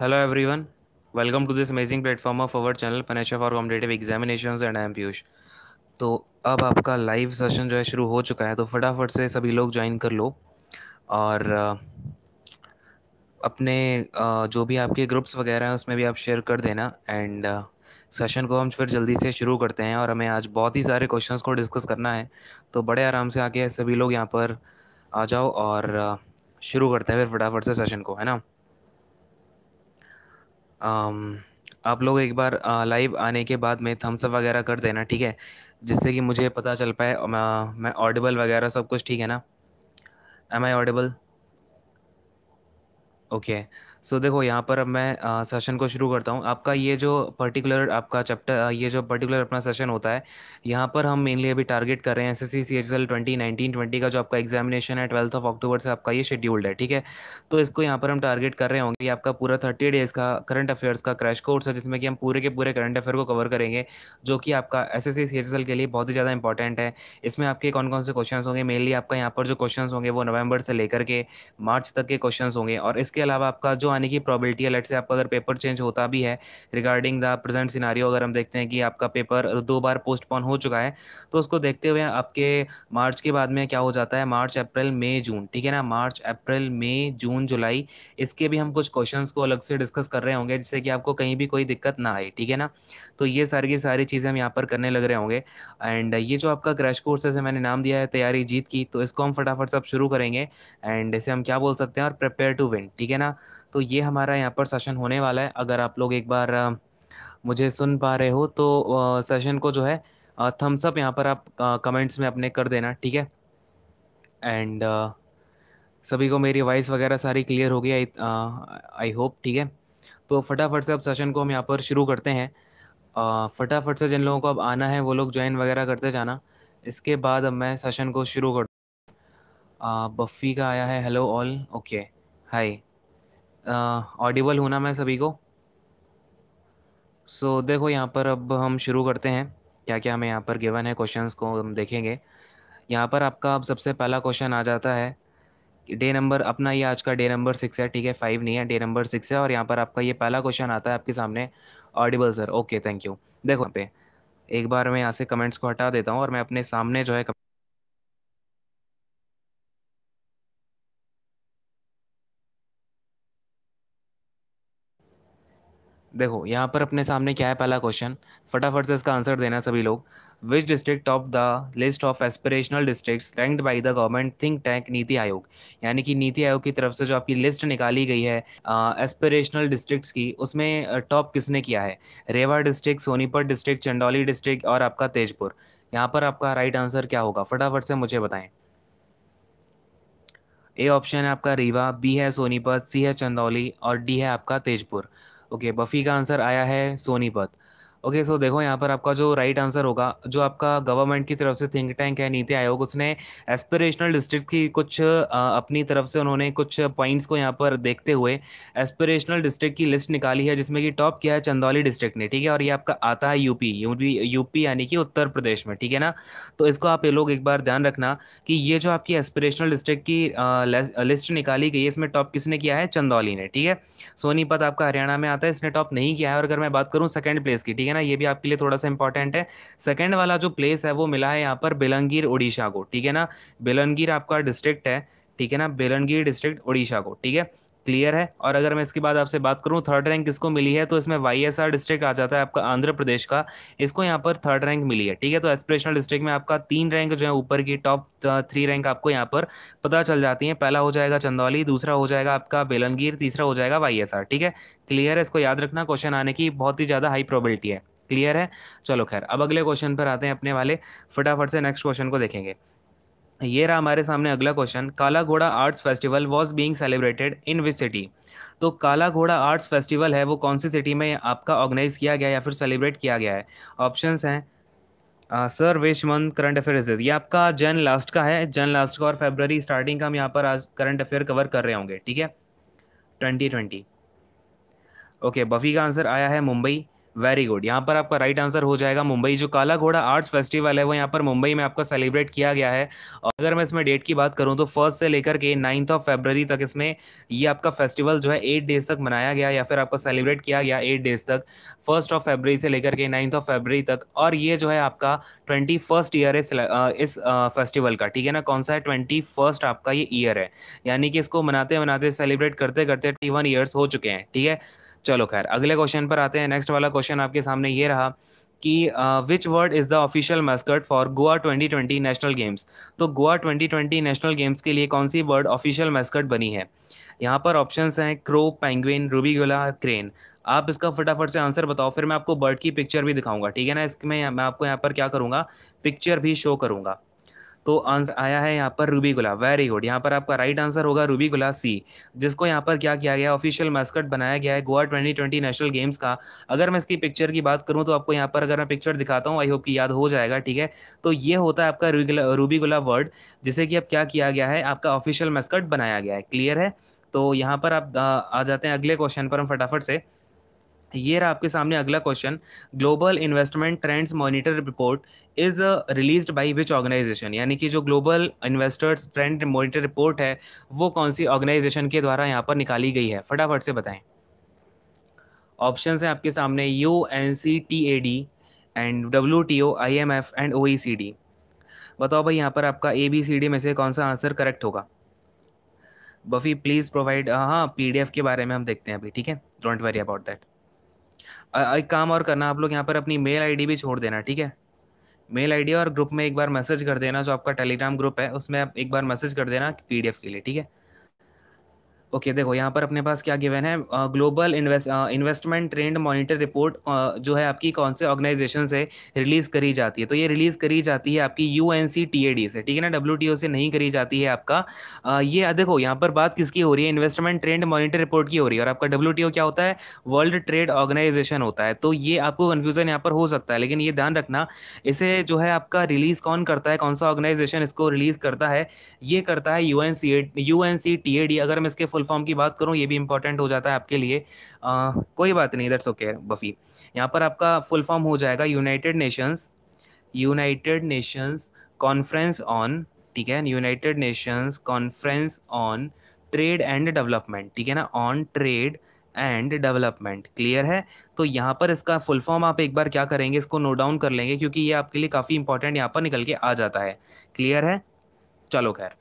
Hello everyone welcome to this amazing platform of our channel पनेशा for competitive examination and I am Piyush तो अब आपका live session जो है शुरू हो चुका है तो फटाफट से सभी लोग ज्वाइन कर लो और अपने जो भी आपके ग्रुप्स वगैरह हैं उसमें भी आप शेयर कर देना एंड सेशन को हम फिर जल्दी से शुरू करते हैं और हमें आज बहुत ही सारे क्वेश्चंस को डिस्कस करना है तो बड़े आराम से आके सभी लोग यहाँ पर आ जाओ और शुरू करते हैं फिर फटाफट से सेशन को है ना आप लोग एक बार लाइव आने के बाद में थम्स अप वगैरह कर देना ठीक है जिससे कि मुझे पता चल पाए मैं ऑडिबल वगैरह सब कुछ ठीक है ना am I audible okay okay. So so, देखो यहाँ पर अब मैं सेशन को शुरू करता हूँ आपका ये जो पर्टिकुलर आपका चैप्टर ये जो पर्टिकुलर अपना सेशन होता है यहाँ पर हम मेनली अभी टारगेट कर रहे हैं S S C C H L twenty nineteen twenty का जो आपका एग्जामिनेशन है ट्वेल्थ ऑफ अक्टूबर से आपका ये शेड्यूल्ड है ठीक है तो इसको यहाँ पर हम टारगेट कर रहे होंगे आपका पूरा थर्टी डेज का करंट अफेयर्स का क्रैश कोर्स है जिसमें कि हम पूरे के पूरे करंट अफेयर को कवर करेंगे जो कि आपका S S C C H L के लिए बहुत ही ज़्यादा इंपॉर्टेंट है इसमें आपके कौन कौन से क्वेश्चन होंगे मेनली आपका यहाँ पर जो क्वेश्चन होंगे वो नवंबर से लेकर के मार्च तक के क्वेश्चन होंगे और इसके अलावा आपका जो आने की प्रॉबिलिटी है लेट से आपका अगर पेपर चेंज होता भी है रिगार्डिंग द प्रेजेंट सिनारियो अगर हम देखते हैं कि आपका पेपर दो बार पोस्टपोन हो चुका है तो उसको देखते हुए आपके मार्च के बाद में क्या हो जाता है मार्च अप्रैल मई जून ठीक है ना मार्च अप्रैल मई जून जुलाई इसके भी हम कुछ क्वेश्चन को अलग से डिस्कस कर रहे होंगे जिससे कि आपको कहीं भी कोई दिक्कत ना आए ठीक है ना तो ये सारी की सारी चीज़ें हम यहाँ पर करने लग रहे होंगे एंड ये जो आपका क्रैश कोर्स है मैंने नाम दिया है तैयारी जीत की तो इसको हम फटाफट सब शुरू करेंगे एंड इसे हम क्या बोल सकते हैं और प्रिपेयर टू विन ठीक है ना तो ये हमारा यहाँ पर सेशन होने वाला है अगर आप लोग एक बार मुझे सुन पा रहे हो तो सेशन को जो है थम्सअप यहाँ पर आप कमेंट्स में अपने कर देना ठीक है एंड सभी को मेरी वॉइस वगैरह सारी क्लियर हो गई आई होप ठीक है तो फटाफट से अब सेशन को हम यहाँ पर शुरू करते हैं फटाफट से जिन लोगों को अब आना है वो लोग ज्वाइन वगैरह करते जाना इसके बाद अब मैं सेशन को शुरू कर बफ़ी का आया है hello all okay hi audible हूँ ना मैं सभी को सो so, देखो यहाँ पर अब हम शुरू करते हैं क्या क्या हमें यहाँ पर गिवन है क्वेश्चंस को हम देखेंगे यहाँ पर आपका अब सबसे पहला क्वेश्चन आ जाता है डे नंबर अपना ये आज का डे नंबर सिक्स है ठीक है फाइव नहीं है डे नंबर सिक्स है और यहाँ पर आपका ये पहला क्वेश्चन आता है आपके सामने audible sir okay thank you देखो यहाँ पे एक बार मैं यहाँ से कमेंट्स को हटा देता हूँ और मैं अपने सामने जो है देखो यहाँ पर अपने सामने क्या है पहला क्वेश्चन फटाफट से इसका आंसर देना सभी लोग which district top the list of aspirational districts ranked by the government think tank NITI Aayog यानी कि नीति आयोग की तरफ से जो आपकी लिस्ट निकाली गई है एस्पिरेशनल डिस्ट्रिक्ट्स की उसमें टॉप किसने किया है Rewa district Sonipat district Chandauli district और आपका तेजपुर यहाँ पर आपका राइट आंसर क्या होगा फटाफट से मुझे बताएं ए ऑप्शन है आपका रीवा बी है सोनीपत सी है चंदौली और डी है आपका तेजपुर ओके बफ़ी का आंसर आया है सोनीपत ओके सो देखो यहाँ पर आपका जो राइट आंसर होगा जो आपका गवर्नमेंट की तरफ से थिंक टैंक है नीति आयोग उसने एस्पिरेशनल डिस्ट्रिक्ट की कुछ अपनी तरफ से उन्होंने कुछ पॉइंट्स को यहाँ पर देखते हुए एस्पिरेशनल डिस्ट्रिक्ट की लिस्ट निकाली है जिसमें कि टॉप किया है चंदौली डिस्ट्रिक्ट ने ठीक है और ये आपका आता है यूपी यूपी यूपी यानी कि उत्तर प्रदेश में ठीक है ना तो इसको आप ये लोग एक बार ध्यान रखना कि ये जो आपकी एस्पिरेशनल डिस्ट्रिक्ट की लिस्ट निकाली गई है इसमें टॉप किसने किया है चंदौली ने ठीक है सोनीपत आपका हरियाणा में आता है इसने टॉप नहीं किया है और अगर मैं बात करूँ सेकेंड प्लेस की ठीक है है ना ये भी आपके लिए थोड़ा सा इंपॉर्टेंट है सेकेंड वाला जो प्लेस है वो मिला है यहाँ पर बेलंगीर उड़ीसा को ठीक है ना बेलंगीर आपका डिस्ट्रिक्ट है ठीक है ना बेलंगीर डिस्ट्रिक्ट उड़ीसा को ठीक है क्लियर है और अगर मैं इसके बाद आपसे बात करूं थर्ड रैंक किसको मिली है तो इसमें वाई डिस्ट्रिक्ट आ जाता है आपका आंध्र प्रदेश का इसको यहाँ पर थर्ड रैंक मिली है ठीक है तो एस्पिरेशनल डिस्ट्रिक्ट में आपका तीन रैंक जो है ऊपर की टॉप थ्री रैंक आपको यहाँ पर पता चल जाती है पहला हो जाएगा चंदौली दूसरा हो जाएगा आपका बेलनगीर तीसरा हो जाएगा वाई ठीक है क्लियर है इसको याद रखना क्वेश्चन आने की बहुत ही ज़्यादा हाई प्रॉबिलिटी है क्लियर है चलो खैर अब अगले क्वेश्चन पर आते हैं अपने वाले फटाफट से नेक्स्ट क्वेश्चन को देखेंगे ये रहा हमारे सामने अगला question Kala Ghoda arts festival was being celebrated in which city तो काला घोड़ा आर्ट्स फेस्टिवल है वो कौन सी सिटी में आपका ऑर्गेनाइज किया गया या फिर सेलिब्रेट किया गया है ऑप्शन हैं sir which month current affair ये आपका जन लास्ट का है जन लास्ट का और फेब्रवरी स्टार्टिंग का हम यहाँ पर आज करंट अफेयर कवर कर रहे होंगे ठीक है ट्वेंटी ट्वेंटी ओके बफी का आंसर आया है मुंबई वेरी गुड यहाँ पर आपका राइट आंसर हो जाएगा मुंबई जो काला घोड़ा आर्ट्स फेस्टिवल है वो यहाँ पर मुंबई में आपका सेलिब्रेट किया गया है और अगर मैं इसमें डेट की बात करूँ तो फर्स्ट से लेकर के नाइन्थ ऑफ फेबररी तक इसमें ये आपका फेस्टिवल जो है एट डेज तक मनाया गया या फिर आपका सेलिब्रेट किया गया एट डेज तक फर्स्ट ऑफ फेबररी से लेकर के नाइन्थ ऑफ फेबररी तक और ये जो है आपका ट्वेंटी फर्स्ट ईयर है इस फेस्टिवल का ठीक है ना कौन सा है ट्वेंटी फर्स्ट आपका ये ईयर है यानी कि इसको मनाते मनाते सेलिब्रेट करते करते वन ईयर्स हो चुके हैं ठीक है चलो खैर अगले क्वेश्चन पर आते हैं नेक्स्ट वाला क्वेश्चन आपके सामने ये रहा कि which word is the official mascot for Goa 2020 national games तो गोवा 2020 नेशनल गेम्स के लिए कौन सी वर्ड ऑफिशियल मैस्कट बनी है यहाँ पर ऑप्शंस हैं क्रो पेंगुइन रूबीगोला क्रेन आप इसका फटाफट से आंसर बताओ फिर मैं आपको बर्ड की पिक्चर भी दिखाऊंगा ठीक है ना इसमें मैं आपको यहाँ पर क्या करूँगा पिक्चर भी शो करूँगा तो आंसर आया है यहाँ पर रूबी गुला वेरी गुड यहाँ पर आपका राइट आंसर होगा रूबी गुला सी जिसको यहाँ पर क्या किया गया ऑफिशियल मैस्कट बनाया गया है Goa twenty twenty national games का अगर मैं इसकी पिक्चर की बात करूँ तो आपको यहाँ पर अगर मैं पिक्चर दिखाता हूँ आई होप की याद हो जाएगा ठीक है तो ये होता है आपका रूबी गुला वर्ड जिसे कि अब क्या किया गया है आपका ऑफिशियल मैस्कट बनाया गया है क्लियर है तो यहाँ पर आप आ जाते हैं अगले क्वेश्चन पर हम फटाफट से ये रहा आपके सामने अगला question global investment trends monitor report is release by which organisation यानी कि जो global investors trend monitor report है वो कौन सी ऑर्गेनाइजेशन के द्वारा यहाँ पर निकाली गई है फटाफट से बताएं ऑप्शन है आपके सामने U N C T A D and W T O I M F and O E C D बताओ भाई यहाँ पर आपका ए बी सी डी में से कौन सा आंसर करेक्ट होगा बफी प्लीज़ प्रोवाइड हाँ पी डी एफ के बारे में हम देखते हैं अभी ठीक है डोंट वरी अबाउट दैट एक काम और करना आप लोग यहाँ पर अपनी मेल आईडी भी छोड़ देना ठीक है मेल आईडी और ग्रुप में एक बार मैसेज कर देना जो आपका टेलीग्राम ग्रुप है उसमें आप एक बार मैसेज कर देना पीडीएफ के लिए ठीक है ओके देखो यहाँ पर अपने पास क्या गिवन है global investment trend monitor report जो है आपकी कौन से ऑर्गेनाइजेशन से रिलीज़ करी जाती है तो ये रिलीज़ करी जाती है आपकी U N C T A D से ठीक है ना डब्ल्यू टी ओ से नहीं करी जाती है आपका ये देखो यहाँ पर बात किसकी हो रही है इन्वेस्टमेंट ट्रेंड मॉनिटर रिपोर्ट की हो रही है और आपका डब्ल्यू टी ओ क्या होता है वर्ल्ड ट्रेड ऑर्गेनाइजेशन होता है तो ये आपको कन्फ्यूज़न यहाँ पर हो सकता है लेकिन ये ध्यान रखना इसे जो है आपका रिलीज़ कौन करता है कौन सा ऑर्गेनाइजेशन इसको रिलीज़ करता है ये करता है U N C U N C T A D अगर हम इसके फुल फॉर्म की बात करूँ ये भी इंपॉर्टेंट हो जाता है आपके लिए आ, कोई बात नहीं दैट्स ओके बफी यहाँ पर आपका फुल फॉर्म हो जाएगा United Nations United Nations conference on ठीक है United Nations conference on trade and development ठीक है ना on trade and development clear है तो यहाँ पर इसका फुल फॉर्म आप एक बार क्या करेंगे इसको नोट डाउन कर लेंगे क्योंकि ये आपके लिए काफ़ी इंपॉर्टेंट यहाँ पर निकल के आ जाता है क्लियर है चलो खैर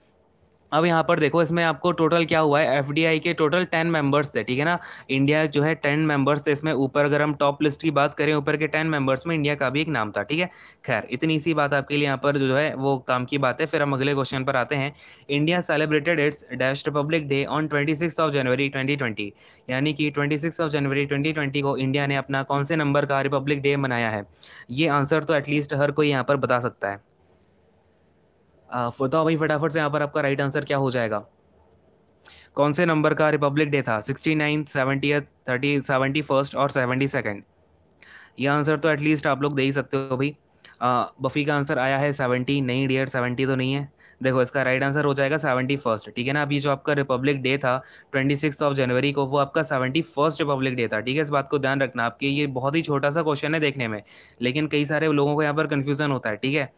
अब यहाँ पर देखो इसमें आपको टोटल क्या हुआ है एफ के टोटल टेन मेंबर्स थे ठीक है ना इंडिया जो है टेन मेंबर्स थे इसमें ऊपर अगर हम टॉप लिस्ट की बात करें ऊपर के टेन मेंबर्स में इंडिया का भी एक नाम था ठीक है खैर इतनी सी बात आपके लिए यहाँ पर जो है वो काम की बात है फिर हम अगले क्वेश्चन पर आते हैं India celebrated its dash republic day on twenty of January twenty यानी कि ट्वेंटी ऑफ जनवरी ट्वेंटी को इंडिया ने अपना कौन से नंबर का रिपब्लिक डे मनाया है ये आंसर तो एटलीस्ट हर कोई यहाँ पर बता सकता है बताओ भाई फटाफट से यहाँ पर आपका राइट आंसर क्या हो जाएगा कौन से नंबर का रिपब्लिक डे था sixty nine seventy thirty seventy first और सेवेंटी सेकेंड यह आंसर तो एटलीस्ट आप लोग दे ही सकते हो भाई बफ़ी का आंसर आया है सेवेंटी नहीं डियर सेवेंटी तो नहीं है देखो इसका राइट आंसर हो जाएगा सेवेंटी फर्स्ट ठीक है ना अभी जो आपका रिपब्लिक डे था ट्वेंटी सिक्स ऑफ जनवरी को वो आपका सेवेंटी फर्स्ट रिपब्लिक डे था ठीक है इस बात को ध्यान रखना आपके ये बहुत ही छोटा सा क्वेश्चन है देखने में लेकिन कई सारे लोगों को यहाँ पर कन्फ्यूज़न होता है ठीक है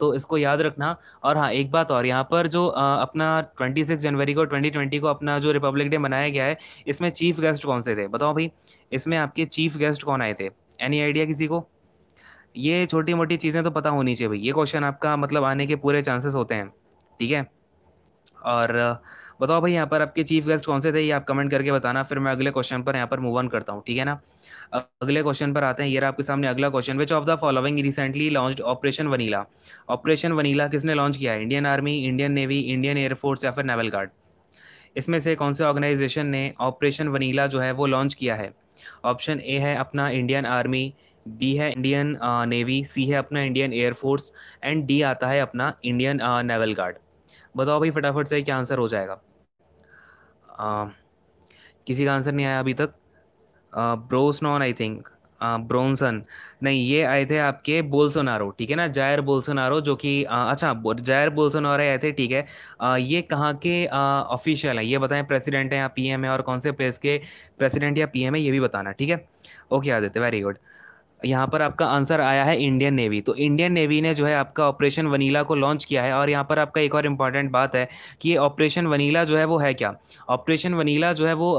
तो इसको याद रखना और हाँ एक बात और यहाँ पर जो अपना 26 जनवरी को 2020 को अपना जो रिपब्लिक डे मनाया गया है इसमें चीफ गेस्ट कौन से थे बताओ भाई इसमें आपके चीफ गेस्ट कौन आए थे एनी आइडिया किसी को ये छोटी मोटी चीज़ें तो पता होनी चाहिए भाई ये क्वेश्चन आपका मतलब आने के पूरे चांसेस होते हैं ठीक है और बताओ भाई यहाँ पर आपके चीफ गेस्ट कौन से थे ये आप कमेंट करके बताना फिर मैं अगले क्वेश्चन पर यहाँ पर मूव ऑन करता हूँ ठीक है ना अगले क्वेश्चन पर आते हैं ये आपके सामने अगला question which of the following recently launch operation vanilla operation vanilla किसने लॉन्च किया है Indian army Indian navy Indian air force या फिर नेवल गार्ड इसमें से कौन से ऑर्गेनाइजेशन ने ऑपरेशन वनीला जो है वो लॉन्च किया है ऑप्शन ए है अपना इंडियन आर्मी बी है इंडियन नेवी सी है अपना इंडियन एयरफोर्स एंड डी आता है अपना इंडियन नेवल गार्ड बताओ भाई फटाफट से क्या आंसर हो जाएगा आ, किसी का आंसर नहीं आया अभी तक ब्रोसनॉन आई थिंक ब्रोनसन नहीं ये आए थे आपके बोल्सोनारो ठीक है ना जायर बोल्सोनारो जो कि अच्छा जायर बोल्सोनारो आए थे ठीक है आ, ये कहाँ के ऑफिशियल हैं ये बताएं प्रेसिडेंट हैं या पीएम है और कौन से प्लेस के प्रेसिडेंट या पीएम है ये भी बताना ठीक है ओके आदित्य वेरी गुड यहाँ पर आपका आंसर आया है इंडियन नेवी तो इंडियन नेवी ने जो है आपका ऑपरेशन वनीला को लॉन्च किया है और यहाँ पर आपका एक और इम्पॉर्टेंट बात है कि ये ऑपरेशन वनीला जो है वो है क्या ऑपरेशन वनीला जो है वो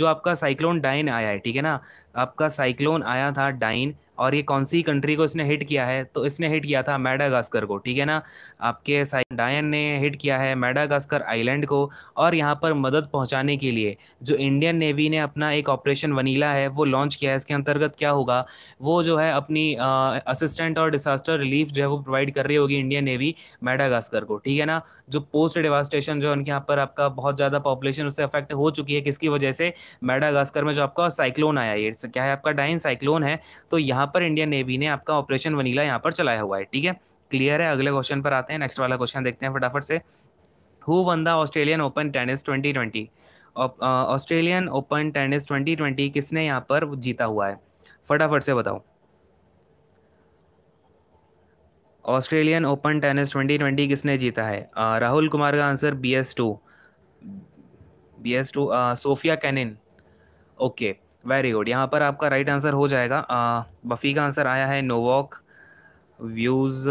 जो आपका साइक्लोन डाइन आया है ठीक है ना आपका साइक्लोन आया था डाइन और ये कौन सी कंट्री को इसने हिट किया है तो इसने हिट किया था मैडागास्कर को ठीक है ना आपके डायन ने हिट किया है मैडागास्कर आइलैंड को और यहाँ पर मदद पहुँचाने के लिए जो इंडियन नेवी ने अपना एक ऑपरेशन वनीला है वो लॉन्च किया है इसके अंतर्गत क्या होगा वो जो है अपनी असिस्टेंट और डिसास्टर रिलीफ जो है वो प्रोवाइड कर रही होगी इंडियन नेवी मैडागास्कर को ठीक है ना जो पोस्ट डिवास्टेशन जो उनके यहाँ पर आपका बहुत ज़्यादा पॉपुलेशन उससे अफेक्ट हो चुकी है किसकी वजह से मैडागास्कर में जो आपका साइक्लोन आया ये क्या है आपका डाइन साइक्लोन है तो यहाँ वहां पर इंडियन नेवी ने आपका ऑपरेशन वनीला यहाँ पर चलाया हुआ है ठीक है क्लियर है अगले क्वेश्चन पर आते हैं नेक्स्ट वाला क्वेश्चन देखते हैं फटाफट से who won the Australian open tennis twenty twenty Australian open tennis twenty twenty किसने यहाँ पर जीता हुआ है फटाफट से बताओ Australian open tennis twenty twenty किसने जीता है uh, राहुल कुमार का answer B S two B S two Sofia Kenin okay very good यहाँ पर आपका राइट आंसर हो जाएगा आ, बफी का आंसर आया है नोवॉक व्यूज़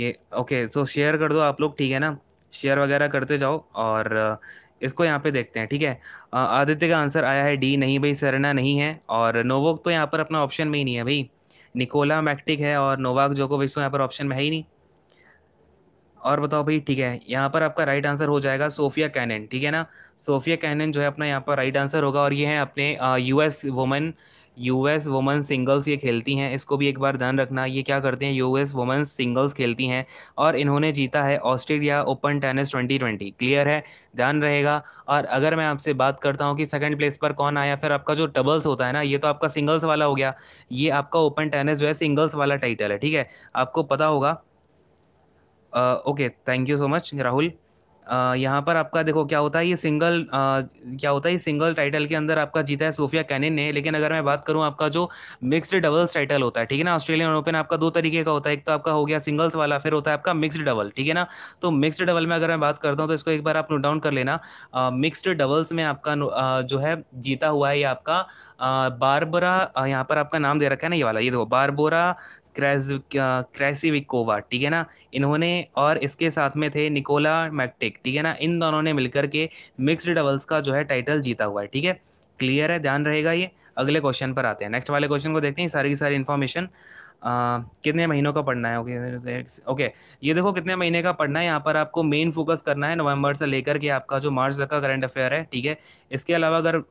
ये ओके सो शेयर कर दो आप लोग ठीक है ना शेयर वगैरह करते जाओ और इसको यहाँ पे देखते हैं ठीक है आदित्य का आंसर आया है डी नहीं भाई सरना नहीं है और नोवोक तो यहाँ पर अपना ऑप्शन में ही नहीं है भाई निकोला मैक्टिक है और नोवाक जोकोविच तो यहाँ पर ऑप्शन में है ही नहीं और बताओ भाई ठीक है यहाँ पर आपका राइट आंसर हो जाएगा सोफिया कैनन ठीक है ना सोफिया कैनन जो है अपना यहाँ पर राइट आंसर होगा और ये है अपने US women US women singles ये खेलती हैं इसको भी एक बार ध्यान रखना ये क्या करते हैं यूएस वुमेन सिंगल्स खेलती हैं और इन्होंने जीता है ऑस्ट्रेलिया ओपन टेनिस 2020 क्लियर है ध्यान रहेगा और अगर मैं आपसे बात करता हूँ कि सेकंड प्लेस पर कौन आया फिर आपका जो डबल्स होता है ना ये तो आपका सिंगल्स वाला हो गया ये आपका ओपन टेनिस जो है सिंगल्स वाला टाइटल है ठीक है आपको पता होगा okay thank you so much Rahul यहाँ पर आपका देखो क्या होता है ये सिंगल क्या होता है ये सिंगल टाइटल के अंदर आपका जीता है सोफिया कैनिन ने लेकिन अगर मैं बात करूँ आपका जो मिक्स्ड डबल्स टाइटल होता है ठीक है ना ऑस्ट्रेलियन ओपन आपका दो तरीके का होता है एक तो आपका हो गया सिंगल्स वाला फिर होता है आपका मिक्सड डबल ठीक है ना तो मिक्सड डबल में अगर मैं बात करता हूँ तो इसको एक बार आप नोट डाउन कर लेना uh, डबल्स में आपका uh, जो है जीता हुआ है ये आपका बारबोरा यहाँ पर आपका नाम दे रखा है ना ये वाला ये देखो बारबोरा क्रेज क्रेसिविकोवा ठीक है ना इन्होंने और इसके साथ में थे निकोला मैक्टिक ठीक है ना इन दोनों ने मिलकर के मिक्स्ड डबल्स का जो है टाइटल जीता हुआ है ठीक है क्लियर है ध्यान रहेगा ये अगले क्वेश्चन पर आते हैं नेक्स्ट वाले क्वेश्चन को देखते हैं सारी की सारी इन्फॉर्मेशन कितने महीनों का पढ़ना है ओके ओके ये देखो कितने महीने का पढ़ना है यहाँ पर आपको मेन फोकस करना है नवंबर से लेकर के आपका जो मार्च तक का करंट अफेयर है ठीक है इसके अलावा अगर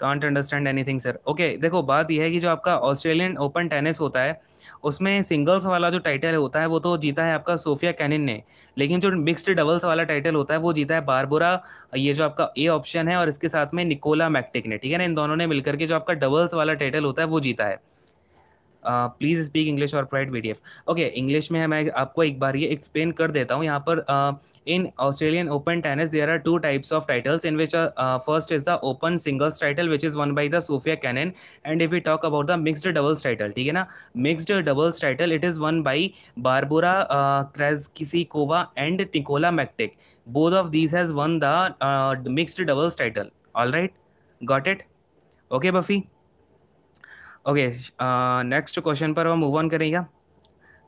can't understand anything sir okay देखो बात यह है कि जो आपका ऑस्ट्रेलियन ओपन टेनिस होता है उसमें सिंगल्स वाला जो टाइटल होता है वो तो जीता है आपका सोफिया कैनिन ने लेकिन जो मिक्सड डबल्स वाला टाइटल होता है वो जीता है बारबोरा ये जो आपका ए ऑप्शन है और इसके साथ में निकोला मैक्टिक ने ठीक है ना इन दोनों ने मिलकर के जो आपका डबल्स वाला टाइटल होता है वो जीता है प्लीज स्पीक इंग्लिश और प्राइड वी ओके इंग्लिश में मैं आपको एक बार ये एक्सप्लेन कर देता हूँ यहाँ पर in Australian open tennis there are two types of titles in which first is the open singles title which is won by the Sofia Kenin and if you talk about the mixed doubles title ठीक है ना mixed doubles title it is won by Barbora Krejcikova and Nikola Mektic both of these has won the mixed doubles title all right got it okay buffy okay next question पर हम move on करेंगे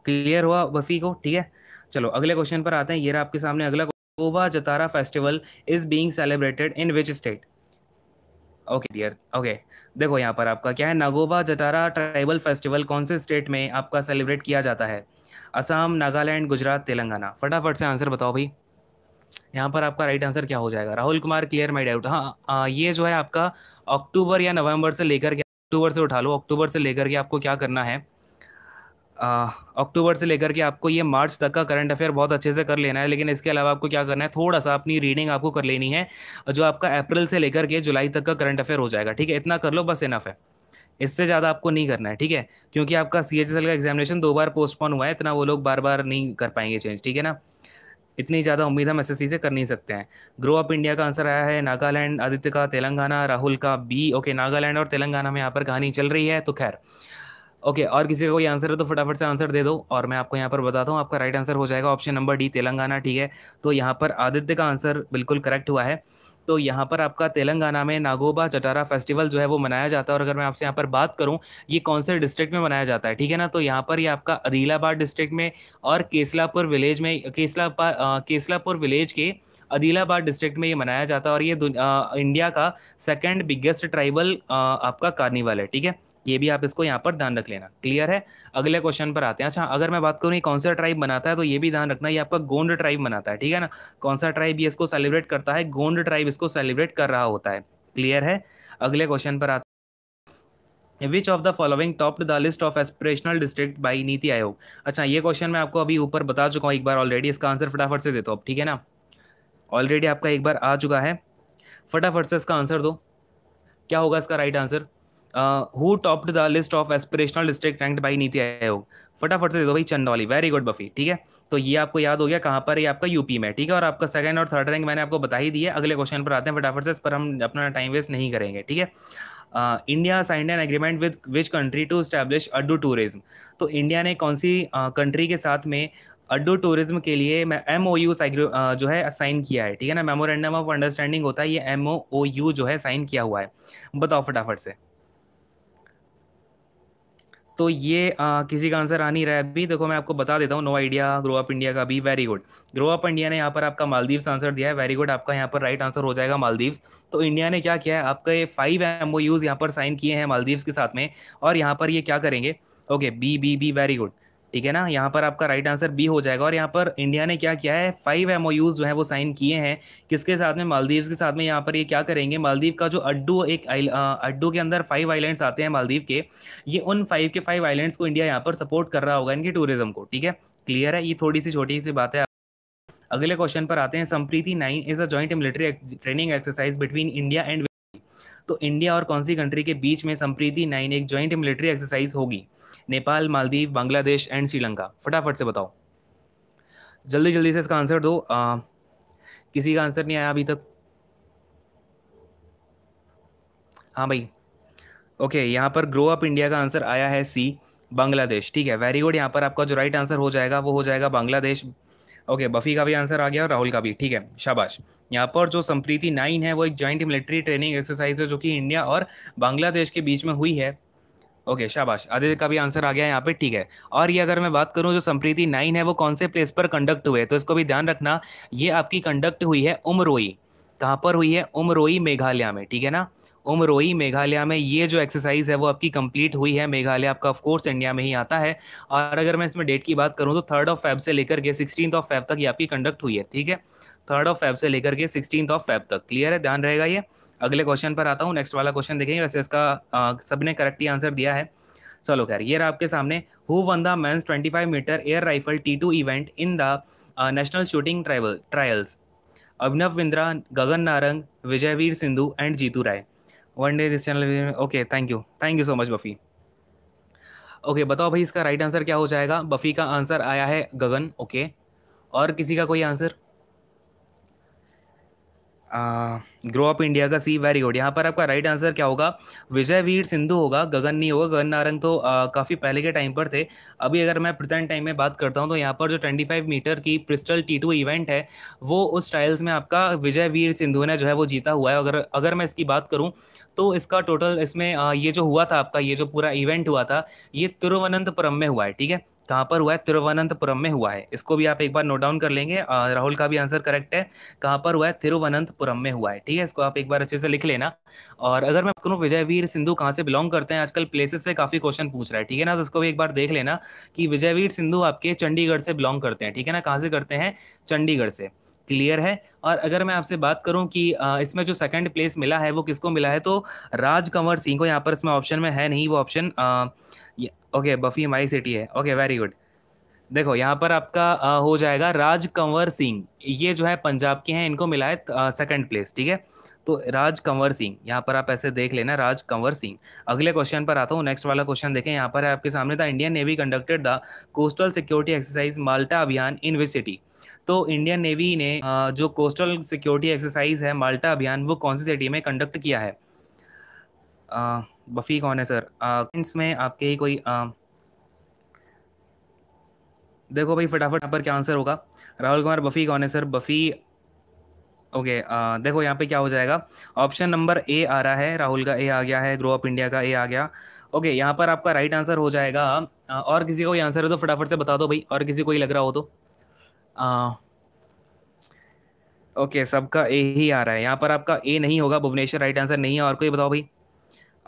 clear हुआ Buffy को ठीक है चलो अगले question पर आते हैं ये रहा आपके सामने अगला Goa Jatara festival is being celebrated in which state okay dear okay देखो यहाँ पर आपका क्या है नागोबा जतारा ट्राइबल फेस्टिवल कौन से स्टेट में आपका सेलिब्रेट किया जाता है असम नागालैंड गुजरात तेलंगाना फटाफट से आंसर बताओ भाई यहाँ पर आपका राइट आंसर क्या हो जाएगा Rahul Kumar clear my doubt हाँ ये जो है आपका अक्टूबर या नवंबर से लेकर के अक्टूबर से उठा लो अक्टूबर से लेकर के आपको क्या करना है अक्टूबर से लेकर के आपको ये मार्च तक का करंट अफेयर बहुत अच्छे से कर लेना है लेकिन इसके अलावा आपको क्या करना है थोड़ा सा अपनी रीडिंग आपको कर लेनी है जो आपका अप्रैल से लेकर के जुलाई तक का करंट अफेयर हो जाएगा ठीक है इतना कर लो बस इनफ है इससे ज़्यादा आपको नहीं करना है ठीक है क्योंकि आपका सी का एग्जामिनेशन दो बार पोस्टपोन हुआ है इतना वो लोग बार बार नहीं कर पाएंगे चेंज ठीक है ना इतनी ज़्यादा उम्मीद हम एस से कर नहीं सकते हैं ग्रो अप इंडिया का आंसर आया है नागालैंड आदित्य का तेलंगाना राहुल का बी ओके नागालैंड और तेलंगाना में यहाँ पर कहानी चल रही है तो खैर ओके और किसी का कोई आंसर है तो फटाफट से आंसर दे दो और मैं आपको यहाँ पर बताता हूँ आपका राइट आंसर हो जाएगा ऑप्शन नंबर डी तेलंगाना ठीक है तो यहाँ पर आदित्य का आंसर बिल्कुल करेक्ट हुआ है तो यहाँ पर आपका तेलंगाना में नागोबा चटारा फेस्टिवल जो है वो मनाया जाता है और अगर मैं आपसे यहाँ पर बात करूँ ये कौन से डिस्ट्रिक्ट में मनाया जाता है ठीक है ना तो यहाँ पर ये आपका अदिलाबाद डिस्ट्रिक्ट में और केसलापुर विलेज में केसला केसलापुर विलेज के अदिलाबाद डिस्ट्रिक्ट में ये मनाया जाता है और ये आ, इंडिया का सेकेंड बिगेस्ट ट्राइबल आ, आपका कार्निवल है ठीक है ये भी आप इसको यहाँ पर ध्यान रख लेना क्लियर है अगले क्वेश्चन पर आते हैं अच्छा अगर मैं बात करूँ कौन सा ट्राइब बनाता है तो ये भी ध्यान रखना ये आपका गोंड ट्राइब बनाता है ठीक है ना कौन सा ट्राइब ये इसको सेलिब्रेट करता है गोंड ट्राइब इसको सेलिब्रेट कर रहा होता है क्लियर है अगले क्वेश्चन पर आते which of the following top the list of aspirational district by Niti Aayog अच्छा ये क्वेश्चन मैं आपको अभी ऊपर बता चुका हूँ एक बार ऑलरेडी इसका आंसर फटाफट से देता हूँ ठीक है ना ऑलरेडी आपका एक बार आ चुका है फटाफट से इसका आंसर दो क्या होगा इसका right answer who topped the list of aspirational district ranked by Niti Aayog फटाफट से दे दो भाई चंदौली वेरी गुड बफी ठीक है तो ये आपको याद हो गया कहाँ पर ये आपका यूपी में ठीक है और आपका सेकंड और थर्ड रैंक मैंने आपको बता ही दिया अगले क्वेश्चन पर आते हैं फटाफट से इस पर हम अपना टाइम वेस्ट नहीं करेंगे ठीक है India signed an agreement with which country to establish Addu tourism तो इंडिया ने कौन सी कंट्री uh, के साथ में अड्डू टूरिज्म के लिए एम ओ यू जो है साइन किया है ठीक है ना मेमोरेंडम ऑफ अंडरस्टैंडिंग होता है ये एम ओ यू जो है साइन किया हुआ है बताओ फटाफट से तो ये आ, किसी का आंसर आ नहीं रहा है अभी देखो मैं आपको बता देता हूँ no idea grow up India का भी very good grow up India ने यहाँ पर आपका मालदीव्स आंसर दिया है वेरी गुड आपका यहाँ पर राइट आंसर हो जाएगा मालदीव्स तो इंडिया ने क्या किया है आपका ये फाइव एम ओ यूज़ यहाँ पर साइन किए हैं मालदीव्स के साथ में और यहाँ पर ये क्या करेंगे okay B B B very good ठीक है ना यहाँ पर आपका राइट आंसर बी हो जाएगा और यहाँ पर इंडिया ने क्या किया है फाइव एम जो है वो साइन किए हैं किसके साथ में मालदीव के साथ में यहाँ पर ये यह क्या करेंगे मालदीव का जो अड्डू एक अड्डू के अंदर फाइव आइलैंड्स आते हैं मालदीव के ये उन फाइव के फाइव आइलैंड्स को इंडिया यहाँ पर सपोर्ट कर रहा होगा इनके टूरिज्म को ठीक है क्लियर है ये थोड़ी सी छोटी सी बात है अगले क्वेश्चन पर आते हैं Sampriti nine is a joint military training exercise between India and तो इंडिया और कौन सी कंट्री के बीच में संप्रीति नाइन एक ज्वाइंट मिलिट्री एक्सरसाइज होगी नेपाल मालदीव बांग्लादेश एंड श्रीलंका फटाफट से बताओ जल्दी जल्दी से इसका आंसर दो आ, किसी का आंसर नहीं आया अभी तक हाँ भाई ओके यहाँ पर ग्रो अप इंडिया का आंसर आया है सी बांग्लादेश ठीक है वेरी गुड यहाँ पर आपका जो राइट आंसर हो जाएगा वो हो जाएगा बांग्लादेश ओके बफ़ी का भी आंसर आ गया और राहुल का भी ठीक है शाबाश यहाँ पर जो संप्रीति नाइन है वो एक जॉइंट मिलिट्री ट्रेनिंग एक्सरसाइज है जो कि इंडिया और बांग्लादेश के बीच में हुई है ओके शाबाश आदित्य का भी आंसर आ गया यहाँ पे ठीक है और ये अगर मैं बात करूँ जो संप्रीति नाइन है वो कौन से प्लेस पर कंडक्ट हुए तो इसको भी ध्यान रखना ये आपकी कंडक्ट हुई है उमरोई कहाँ पर हुई है उमरोई मेघालय में ठीक है ना उमरोई मेघालय में ये जो एक्सरसाइज है वो आपकी कंप्लीट हुई है मेघालय आपका ऑफकोर्स इंडिया में ही आता है और अगर मैं इसमें डेट की बात करूँ तो थर्ड ऑफ फैब से लेकर के सिक्सटीन ऑफ फैब तक ये आपकी कंडक्ट हुई है ठीक है थर्ड ऑफ फैब से लेकर के सिक्सटीन ऑफ फैब तक क्लियर है ध्यान रहेगा ये अगले क्वेश्चन पर आता हूँ नेक्स्ट वाला क्वेश्चन देखेंगे वैसे इसका सबने करेक्ट ही आंसर दिया है चलो खैर ये रहा आपके सामने who won the twenty 25 meter air rifle T two event in the national shooting trial trials Abhinav Bindra Gagan Narang Vijayveer Sindhu and Jitu Rai one day this channel okay thank you thank you so much Buffy okay बताओ भाई इसका राइट आंसर क्या हो जाएगा बफ़ी का answer आया है गगन okay और किसी का कोई आंसर ग्रो अप इंडिया का सी वेरी गुड यहाँ पर आपका राइट आंसर क्या होगा विजय वीर सिंधु होगा गगन नहीं होगा गगन नारंग तो काफ़ी पहले के टाइम पर थे अभी अगर मैं प्रेजेंट टाइम में बात करता हूँ तो यहाँ पर जो 25 मीटर की प्रिस्टल टी टू इवेंट है वो उस ट्रायल्स में आपका विजय वीर सिंधु ने जो है वो जीता हुआ है अगर अगर मैं इसकी बात करूँ तो इसका टोटल इसमें ये जो हुआ था आपका ये जो पूरा इवेंट हुआ था ये तिरुवनंतपुरम में हुआ है ठीक है कहाँ पर हुआ है तिरुवनंतपुरम में हुआ है इसको भी आप एक बार नोट डाउन कर लेंगे राहुल का भी आंसर करेक्ट है कहाँ पर हुआ है तिरुवनंतपुरम में हुआ है ठीक है इसको आप एक बार अच्छे से लिख लेना और अगर मैं कहूँ विजय वीर सिंधु कहाँ से बिलोंग करते हैं आजकल प्लेसेस से काफ़ी क्वेश्चन पूछ रहा है ठीक है ना तो उसको भी एक बार देख लेना कि विजयवीर सिंधु आपके चंडीगढ़ से बिलोंग करते हैं ठीक है ना कहाँ से करते हैं चंडीगढ़ से क्लियर है और अगर मैं आपसे बात करूं कि इसमें जो सेकंड प्लेस मिला है वो किसको मिला है तो राज कंवर सिंह को यहाँ पर इसमें ऑप्शन में है नहीं वो option okay Buffy my city है ओके वेरी गुड देखो यहाँ पर आपका आ, हो जाएगा राज कंवर सिंह ये जो है पंजाब के हैं इनको मिला है सेकंड प्लेस ठीक है तो राज कंवर सिंह यहाँ पर आप ऐसे देख लेना राज कंवर सिंह अगले क्वेश्चन पर आता हूँ नेक्स्ट वाला क्वेश्चन देखें यहाँ पर है आपके सामने था Indian navy conducted the coastal security exercise Malta अभियान इन विच सिटी तो इंडियन नेवी ने जो कोस्टल सिक्योरिटी एक्सरसाइज है माल्टा अभियान वो कौन सी सिटी में कंडक्ट किया है बफ़ी कौन है सर में आपके ही कोई आ, देखो भाई फटाफट यहाँ पर क्या आंसर होगा राहुल कुमार बफ़ी कौन है सर बफ़ी ओके okay, देखो यहाँ पे क्या हो जाएगा ऑप्शन नंबर ए आ रहा है राहुल का ए आ गया है ग्रो अप इंडिया का ए आ गया ओके यहाँ पर आपका राइट आंसर हो जाएगा और किसी को ये आंसर है तो फटाफट से बता दो भाई और किसी को ही लग रहा हो तो ओके सबका ए ही आ रहा है यहाँ पर आपका ए नहीं होगा भुवनेश्वर राइट आंसर नहीं है और कोई बताओ भाई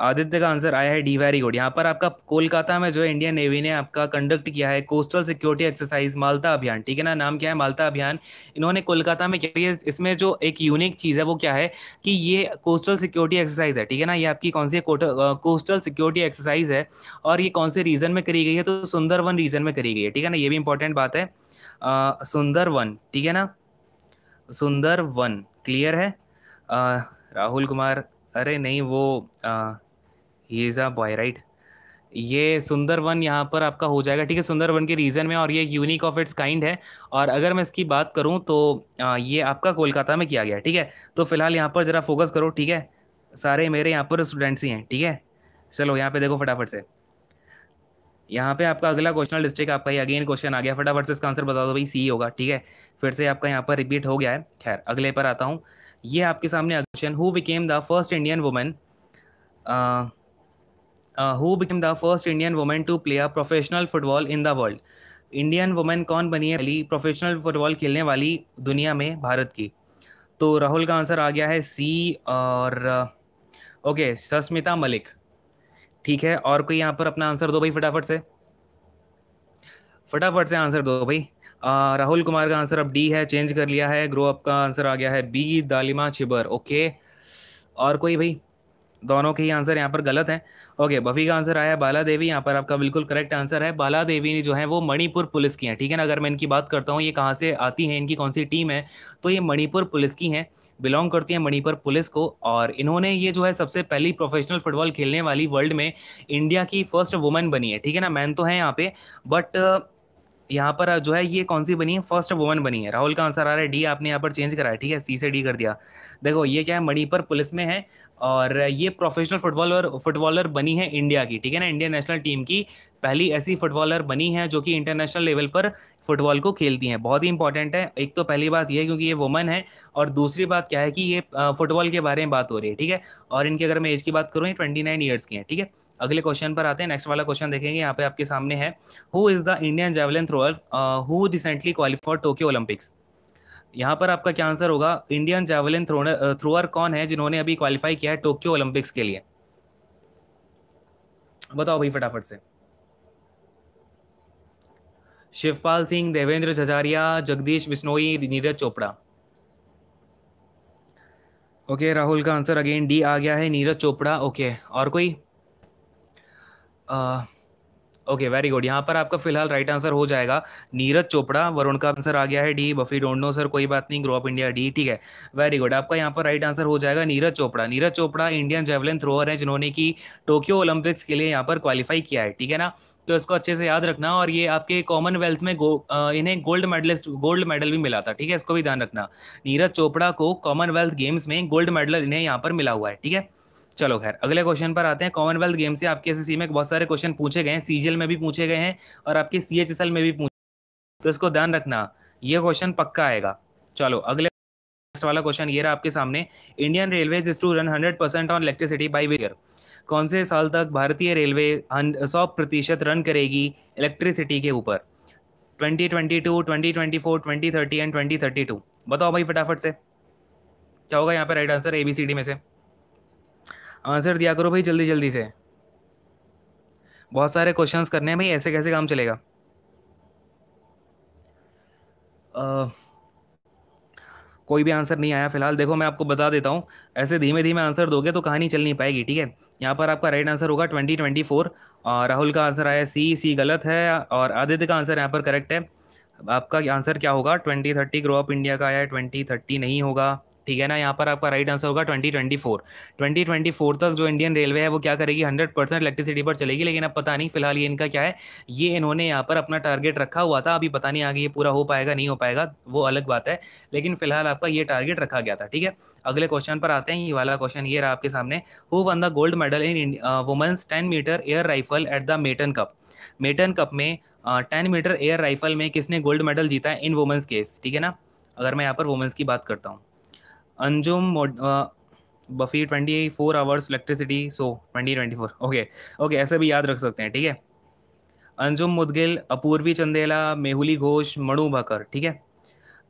आदित्य का आंसर आया है डी वेरी गुड यहाँ पर आपका कोलकाता में जो है इंडियन नेवी ने आपका कंडक्ट किया है कोस्टल सिक्योरिटी एक्सरसाइज मालता अभियान ठीक है ना नाम क्या है मालता अभियान इन्होंने कोलकाता में किया इसमें जो एक यूनिक चीज़ है वो क्या है कि ये कोस्टल सिक्योरिटी एक्सरसाइज है ठीक है ना ये आपकी कौन सी कोस्टल सिक्योरिटी एक्सरसाइज है और ये कौन से रीजन में करी गई है तो सुंदर रीजन में करी गई है ठीक है ना ये भी इंपॉर्टेंट बात है सुंदर ठीक है ना सुंदर क्लियर है राहुल कुमार अरे नहीं वो he is a boy right ये सुंदर वन यहाँ पर आपका हो जाएगा ठीक है सुंदर वन के रीजन में और ये यूनिक ऑफ इट्स काइंड है और अगर मैं इसकी बात करूँ तो आ, ये आपका कोलकाता में किया गया ठीक है तो फिलहाल यहाँ पर ज़रा फोकस करो ठीक है सारे मेरे यहाँ पर स्टूडेंट्स ही हैं ठीक है चलो यहाँ पे देखो फटाफट से यहाँ पे आपका अगला क्वेश्चन डिस्ट्रिक्ट आपका ही अगेन क्वेश्चन आ गया फटाफट से इसका आंसर बता दो भाई सी होगा ठीक है फिर से आपका यहाँ पर रिपीट हो गया है खैर अगले पर आता हूँ ये आपके सामने question who became the first Indian women who became the first Indian women to play a professional football in the world Indian women कौन बनी है पहली प्रोफेशनल फुटबॉल खेलने वाली दुनिया में भारत की तो राहुल का आंसर आ गया है सी और ओके uh, सस्मिता मलिक ठीक है और कोई यहाँ पर अपना आंसर दो भाई फटाफट से फटाफट से आंसर दो भाई राहुल कुमार का आंसर अब डी है चेंज कर लिया है ग्रो अप का आंसर आ गया है बी दालिमा छिबर ओके और कोई भाई दोनों के ही आंसर यहाँ पर गलत हैं ओके बफी का आंसर आया बाला देवी यहाँ पर आपका बिल्कुल करेक्ट आंसर है बाला देवी जो है वो मणिपुर पुलिस की हैं ठीक है ना अगर मैं इनकी बात करता हूँ ये कहाँ से आती हैं इनकी कौन सी टीम है तो ये मणिपुर पुलिस की हैं बिलोंग करती हैं मणिपुर पुलिस को और इन्होंने ये जो है सबसे पहली प्रोफेशनल फुटबॉल खेलने वाली वर्ल्ड में इंडिया की फर्स्ट वुमेन बनी है ठीक है ना मैन तो है यहाँ पे बट यहाँ पर जो है ये कौन सी बनी है फर्स्ट वुमन बनी है राहुल का आंसर आ रहा है डी आपने यहाँ पर चेंज कराया ठीक है सी से डी कर दिया देखो ये क्या है मणिपुर पुलिस में है और ये प्रोफेशनल फुटबॉलर फुटबॉलर बनी है इंडिया की ठीक है ना इंडियन नेशनल टीम की पहली ऐसी फुटबॉलर बनी है जो कि इंटरनेशनल लेवल पर फुटबॉल को खेलती हैं बहुत ही इंपॉर्टेंट है एक तो पहली बात यह है क्योंकि ये वुमन है और दूसरी बात क्या है कि ये फुटबॉल के बारे में बात हो रही है ठीक है और इनकी अगर मैं एज की बात करूँ ये ट्वेंटी नाइन ईयर्स की है ठीक है अगले क्वेश्चन पर आते हैं नेक्स्ट वाला क्वेश्चन देखेंगे यहाँ पे आपके सामने है who is the Indian javelin thrower who recently qualify for Tokyo Olympics यहाँ पर आपका क्या आंसर होगा इंडियन जेवलिन थ्रोअर कौन है जिन्होंने अभी क्वालिफाई किया है टोक्यो ओलंपिक्स के लिए बताओ भाई फटाफट से शिवपाल सिंह देवेंद्र झजारिया जगदीश बिश्नोई नीरज चोपड़ा ओके okay, राहुल का आंसर अगेन डी आ गया है नीरज चोपड़ा ओके okay, और कोई ओके वेरी गुड यहाँ पर आपका फिलहाल राइट आंसर हो जाएगा नीरज चोपड़ा वरुण का आंसर आ गया है D Buffy don't know sir कोई बात नहीं ग्रो अप इंडिया डी ठीक है वेरी गुड आपका यहाँ पर राइट आंसर हो जाएगा Neeraj Chopra Neeraj Chopra Indian javelin thrower है जिन्होंने की टोक्यो ओलंपिक्स के लिए यहाँ पर क्वालिफाई किया है ठीक है ना तो इसको अच्छे से याद रखना और ये आपके कॉमनवेल्थ में गो, इन्हें गोल्ड मेडलिस्ट गोल्ड मेडल भी मिला था ठीक है इसको भी ध्यान रखना नीरज चोपड़ा को कॉमनवेल्थ गेम्स में गोल्ड मेडल इन्हें यहाँ पर मिला हुआ है ठीक है चलो खैर अगले क्वेश्चन पर आते हैं कॉमनवेल्थ गेम से आपके एस में बहुत सारे क्वेश्चन पूछे गए हैं सीजीएल में भी पूछे गए हैं और आपके सी में भी पूछे तो इसको ध्यान रखना ये क्वेश्चन पक्का आएगा चलो अगले नेक्स्ट वाला क्वेश्चन ये रहा आपके सामने Indian railway is to run hundred percent on electricity by where कौन से साल तक भारतीय रेलवे सौ प्रतिशत रन करेगी इलेक्ट्रिसिटी के ऊपर 2022, 2024, 2030 एंड 2032 बताओ भाई फटाफट से क्या होगा यहाँ पर right answer A B C D में से आंसर दिया करो भाई जल्दी जल्दी से बहुत सारे क्वेश्चंस करने हैं भाई ऐसे कैसे काम चलेगा आ, कोई भी आंसर नहीं आया फिलहाल देखो मैं आपको बता देता हूँ ऐसे धीमे धीमे आंसर दोगे तो कहानी चल नहीं पाएगी ठीक है यहाँ पर आपका राइट आंसर होगा ट्वेंटी ट्वेंटी फोर राहुल का आंसर आया सी सी गलत है और आदित्य का आंसर यहाँ पर करेक्ट है आपका आंसर क्या होगा twenty thirty grow up India का आया ट्वेंटी थर्टी नहीं होगा ठीक है ना यहाँ पर आपका राइट आंसर होगा twenty twenty four twenty twenty four तक जो इंडियन रेलवे है वो क्या करेगी हंड्रेड परसेंट इलेक्ट्रिसिटी पर चलेगी लेकिन अब पता नहीं फिलहाल ये इनका क्या है ये इन्होंने यहाँ पर अपना टारगेट रखा हुआ था अभी पता नहीं आगे ये पूरा हो पाएगा नहीं हो पाएगा वो अलग बात है लेकिन फिलहाल आपका ये टारगेट रखा गया था ठीक है अगले क्वेश्चन पर आते हैं ये वाला क्वेश्चन ये रहा आपके सामने who won the gold medal in women's ten meter air rifle at the Meyton cup Meyton cup में टेन मीटर एयर राइफल में किसने गोल्ड मेडल जीता है इन वुमेंस केस ठीक है ना अगर मैं यहाँ पर वुमेंस की बात करता हूँ Anjum Buffy twenty four hours electricity so twenty twenty four okay okay ऐसे भी याद रख सकते हैं ठीक है अंजुम मुदगिल अपूर्वी चंदेला मेहुली घोष मणु भाकर ठीक है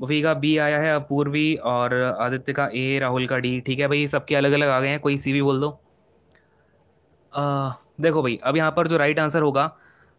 बफी का बी आया है अपूर्वी और आदित्य का ए राहुल का डी ठीक है भाई सबके अलग अलग आ गए हैं कोई सी भी बोल दो आ, देखो भाई अब यहाँ पर जो राइट आंसर होगा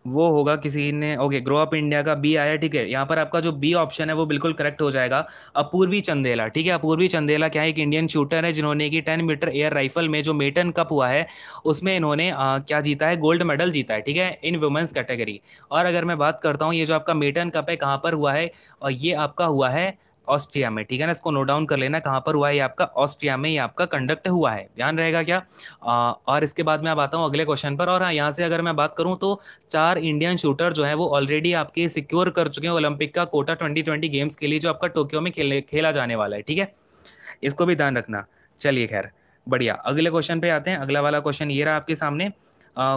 वो होगा किसी ने ओके ग्रो अप इंडिया का बी आया ठीक है यहाँ पर आपका जो बी ऑप्शन है वो बिल्कुल करेक्ट हो जाएगा अपूर्वी चंदेला ठीक है अपूर्वी चंदेला क्या एक इंडियन शूटर है जिन्होंने कि टेन मीटर एयर राइफल में जो मेटन कप हुआ है उसमें इन्होंने आ, क्या जीता है गोल्ड मेडल जीता है ठीक है इन वुमेंस कैटेगरी और अगर मैं बात करता हूँ ये जो आपका मेटन कप है कहाँ पर हुआ है और ये आपका हुआ है ऑस्ट्रिया में ठीक है ना इसको नोट डाउन कर लेना कहाँ पर हुआ है आपका ऑस्ट्रिया में ये आपका कंडक्ट हुआ है ध्यान रहेगा क्या आ, और इसके बाद मैं अब आता हूँ अगले क्वेश्चन पर और हाँ यहाँ से अगर मैं बात करूँ तो चार इंडियन शूटर जो है वो ऑलरेडी आपके सिक्योर कर चुके हैं ओलंपिक का कोटा ट्वेंटी गेम्स के लिए जो आपका टोक्यो में खेले खेला जाने वाला है ठीक है इसको भी ध्यान रखना चलिए खैर बढ़िया अगले क्वेश्चन पे आते हैं अगला वाला क्वेश्चन ये रहा आपके सामने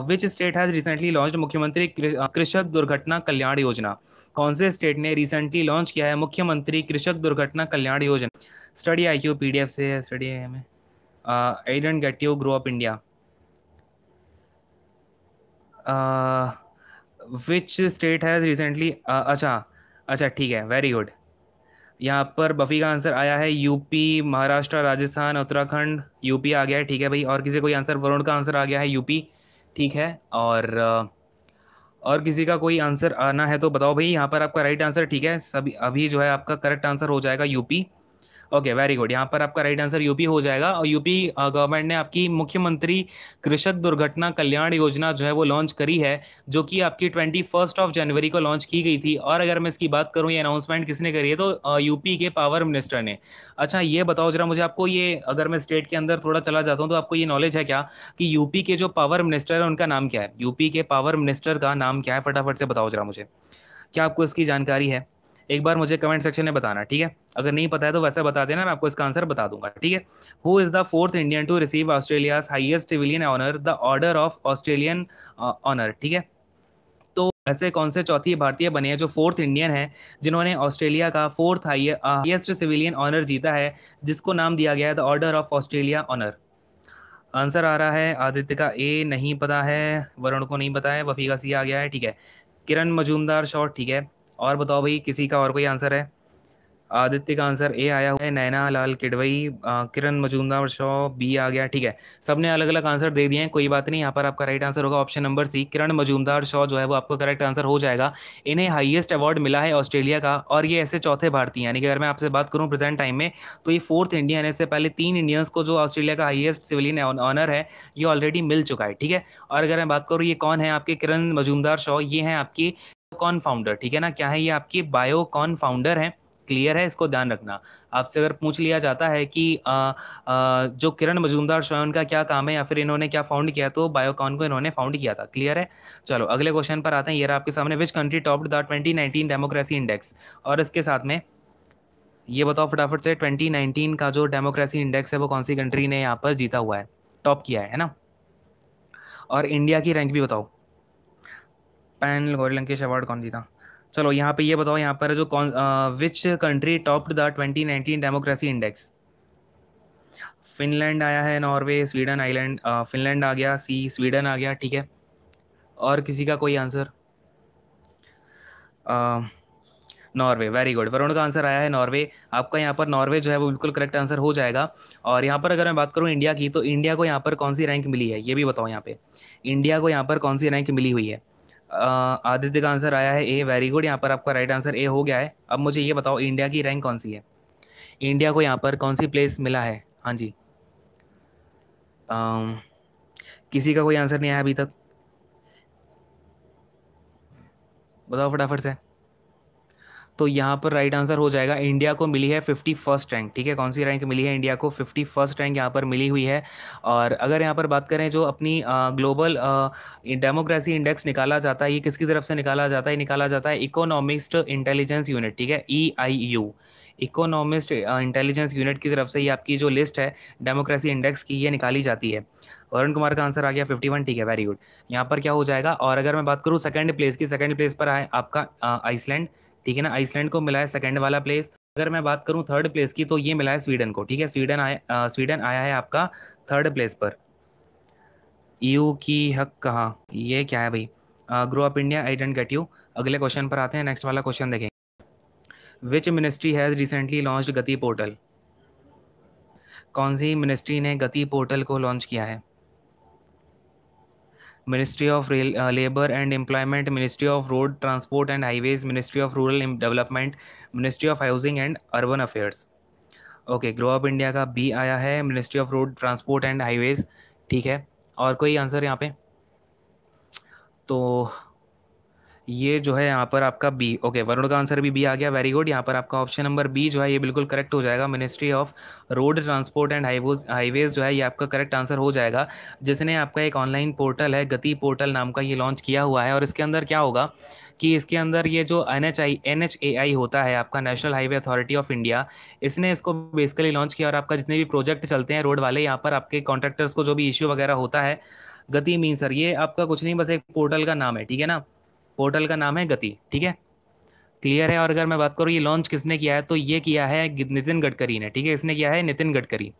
which state has recently launch मुख्यमंत्री कृषक दुर्घटना कल्याण योजना कौन से स्टेट ने रिसेंटली लॉन्च किया है मुख्यमंत्री कृषक दुर्घटना कल्याण योजना स्टडी आई क्यू पी से स्टडी आई में I didn't get you grow up India which state has recently अच्छा अच्छा ठीक है वेरी गुड यहाँ पर बफ़ी का आंसर आया है यूपी महाराष्ट्र राजस्थान उत्तराखंड यूपी आ गया है ठीक है भाई और किसी कोई आंसर वरुण का आंसर आ गया है यूपी ठीक है और और किसी का कोई आंसर आना है तो बताओ भाई यहाँ पर आपका राइट आंसर ठीक है सभी अभी जो है आपका करेक्ट आंसर हो जाएगा यूपी ओके वेरी गुड यहाँ पर आपका राइट आंसर यूपी हो जाएगा और यूपी गवर्नमेंट uh, ने आपकी मुख्यमंत्री कृषक दुर्घटना कल्याण योजना जो है वो लॉन्च करी है जो कि आपकी ट्वेंटी फर्स्ट ऑफ जनवरी को लॉन्च की गई थी और अगर मैं इसकी बात करूँ ये अनाउंसमेंट किसने करी है तो यूपी uh, के पावर मिनिस्टर ने अच्छा ये बताओ जरा मुझे आपको ये अगर मैं स्टेट के अंदर थोड़ा चला जाता हूँ तो आपको ये नॉलेज है क्या कि यूपी के जो पावर मिनिस्टर है उनका नाम क्या है यूपी के पावर मिनिस्टर का नाम क्या है फटाफट से बताओ जरा मुझे क्या आपको इसकी जानकारी है एक बार मुझे कमेंट सेक्शन में बताना ठीक है अगर नहीं पता है तो वैसे बता देना मैं आपको इसका आंसर बता दूंगा ठीक है who is the fourth Indian to receive Australia's highest civilian honour the order of Australian honour ठीक है तो ऐसे कौन से चौथी भारतीय बने हैं जो फोर्थ इंडियन हैं जिन्होंने ऑस्ट्रेलिया का फोर्थ हाइएस्ट सिविलियन ऑनर जीता है जिसको नाम दिया गया है the order of Australia honour answer आ रहा है आदित्य का ए नहीं पता है वरुण को नहीं पता है वफी का सी आ गया है ठीक है किरण मजूमदार शॉर्ट ठीक है और बताओ भाई किसी का और कोई आंसर है आदित्य का आंसर ए आया हुआ है नैना लाल किडवई किरण मजूमदार शॉ बी आ गया ठीक है सबने अलग अलग आंसर दे दिए हैं कोई बात नहीं यहाँ पर आपका राइट आंसर होगा option number C Kiran Mazumdar Shaw जो है वो आपको करेक्ट आंसर हो जाएगा इन्हें हाईएस्ट अवार्ड मिला है ऑस्ट्रेलिया का और ये ऐसे चौथे भारतीय यानी कि अगर मैं आपसे बात करूँ प्रेजेंट टाइम में तो ये फोर्थ इंडियन है इससे पहले तीन इंडियंस को जो ऑस्ट्रेलिया का हाइएस्ट सिविलियन ऑनर है ये ऑलरेडी मिल चुका है ठीक है और अगर मैं बात करूँ ये कौन है आपके किरण मजूमदार शॉ ये हैं आपकी बायोकॉन फाउंडर ठीक है ना क्या है ये आपकी बायोकॉन फाउंडर है क्लियर है इसको ध्यान रखना आपसे अगर पूछ लिया जाता है कि आ, आ, जो किरण मजूमदार शो है उनका क्या काम है या फिर इन्होंने क्या फाउंड किया तो बायोकॉन को इन्होंने फाउंड किया था क्लियर है चलो अगले क्वेश्चन पर आते हैं ये रहा आपके सामने which country top the twenty nineteen democracy index और इसके साथ में ये बताओ फटाफट से 2019 का जो डेमोक्रेसी इंडेक्स है वो कौन सी कंट्री ने यहाँ पर जीता हुआ है टॉप किया है, है ना और इंडिया की रैंक भी बताओ पैनल गौरी लंकेश अवार्ड कौन जीता चलो यहाँ पे ये बताओ यहाँ पर जो कौन which country topped the 2019 democracy index Finland आया है नॉर्वे स्वीडन आइलैंड फिनलैंड आ गया सी स्वीडन आ गया ठीक है और किसी का कोई answer Norway very good Varun का आंसर आया है नॉर्वे आपका यहाँ पर नॉर्वे जो है वो बिल्कुल करेक्ट आंसर हो जाएगा और यहाँ पर अगर मैं बात करूँ इंडिया की तो इंडिया को यहाँ पर कौन सी रैंक मिली है ये भी बताओ यहाँ पे इंडिया को यहाँ पर कौन सी रैंक मिली हुई है आदित्य का आंसर आया है ए वेरी गुड यहाँ पर आपका राइट आंसर ए हो गया है अब मुझे ये बताओ इंडिया की रैंक कौन सी है इंडिया को यहाँ पर कौन सी प्लेस मिला है हाँ जी आ, किसी का कोई आंसर नहीं आया अभी तक बताओ फटाफट से तो यहाँ पर राइट आंसर हो जाएगा इंडिया को मिली है फिफ्टी फर्स्ट रैंक ठीक है कौन सी रैंक मिली है इंडिया को फिफ्टी फर्स्ट रैंक यहाँ पर मिली हुई है और अगर यहाँ पर बात करें जो अपनी ग्लोबल डेमोक्रेसी इंडेक्स निकाला जाता है ये किसकी तरफ से निकाला जाता है निकाला जाता है इकोनॉमिस्ट इंटेलिजेंस यूनिट ठीक है E I U Economist intelligence unit की तरफ से ये आपकी जो लिस्ट है डेमोक्रेसी इंडेक्स की ये निकाली जाती है वरुण कुमार का आंसर आ गया 51 ठीक है वेरी गुड यहाँ पर क्या हो जाएगा और अगर मैं बात करूँ सेकंड प्लेस की सेकंड प्लेस पर आए आपका आइसलैंड uh, ठीक है ना आइसलैंड को मिला है सेकेंड वाला प्लेस अगर मैं बात करूँ थर्ड प्लेस की तो ये मिला है स्वीडन को ठीक है स्वीडन आया स्वीडन आया है आपका थर्ड प्लेस पर यू e की हक कहाँ ये क्या है भाई grow up India I didn't get you अगले क्वेश्चन पर आते हैं नेक्स्ट वाला क्वेश्चन देखें which ministry has recently launch Gati portal कौन सी मिनिस्ट्री ने गति पोर्टल को लॉन्च किया है ministry of Rail, uh, labor and employment ministry of road transport and highways ministry of rural development ministry of housing and urban affairs okay grow up India का B आया है ministry of road transport and highways ठीक है और कोई answer यहाँ पे तो ये जो है यहाँ पर आपका बी ओके वरुण का आंसर भी बी आ गया वेरी गुड यहाँ पर आपका ऑप्शन नंबर बी जो है ये बिल्कुल करेक्ट हो जाएगा ministry of road transport and highways highways जो है ये आपका करेक्ट आंसर हो जाएगा जिसने आपका एक ऑनलाइन पोर्टल है गति पोर्टल नाम का ये लॉन्च किया हुआ है और इसके अंदर क्या होगा कि इसके अंदर ये जो N H A I N H A I है आपका national highway authority of India इसने इसको बेसिकली लॉन्च किया और आपका जितने भी प्रोजेक्ट चलते हैं रोड वाले यहाँ पर आपके कॉन्ट्रैक्टर्स को जो भी इश्यू वगैरह होता है गति मीन सर ये आपका कुछ नहीं बस एक पोर्टल का नाम है ठीक है ना पोर्टल का नाम है गति ठीक है क्लियर है और अगर मैं बात करूँ ये लॉन्च किसने किया है तो ये किया है नितिन गडकरी ने ठीक है इसने किया है नितिन गडकरी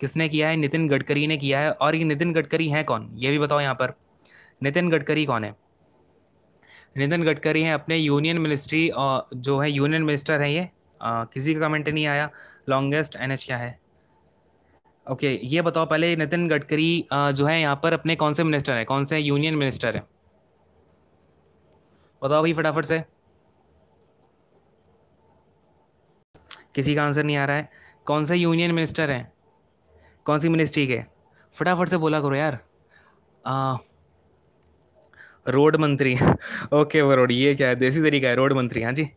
किसने किया है नितिन गडकरी ने किया है और ये नितिन गडकरी हैं कौन ये भी बताओ यहाँ पर नितिन गडकरी कौन है नितिन गडकरी हैं अपने यूनियन मिनिस्ट्री जो है यूनियन मिनिस्टर हैं ये आ, किसी का कमेंट नहीं आया लॉन्गेस्ट एन क्या है ओके ये बताओ पहले नितिन गडकरी जो है यहाँ पर अपने कौन से मिनिस्टर हैं कौन से यूनियन मिनिस्टर हैं बताओ भाई फटाफट से किसी का आंसर नहीं आ रहा है कौन से यूनियन मिनिस्टर हैं कौन सी मिनिस्ट्री के फटाफट से बोला करो यार आ, रोड मंत्री ओके वो रोड ये क्या है देसी तरीका है रोड मंत्री हाँ जी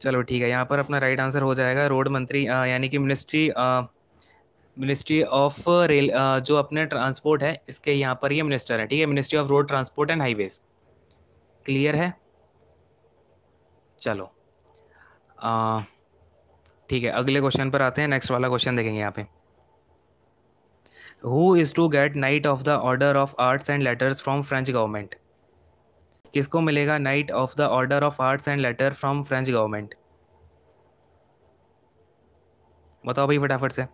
चलो ठीक है यहाँ पर अपना राइट आंसर हो जाएगा रोड मंत्री यानी कि मिनिस्ट्री मिनिस्ट्री ऑफ रेल जो अपने ट्रांसपोर्ट है इसके यहाँ पर ये मिनिस्टर है ठीक है ministry of road transport and highways clear है चलो ठीक है अगले क्वेश्चन पर आते हैं नेक्स्ट वाला क्वेश्चन देखेंगे यहाँ पे who is to get knight of the order of arts and letters from French government किसको मिलेगा knight of the order of arts and letter from French government बताओ भाई फटाफट से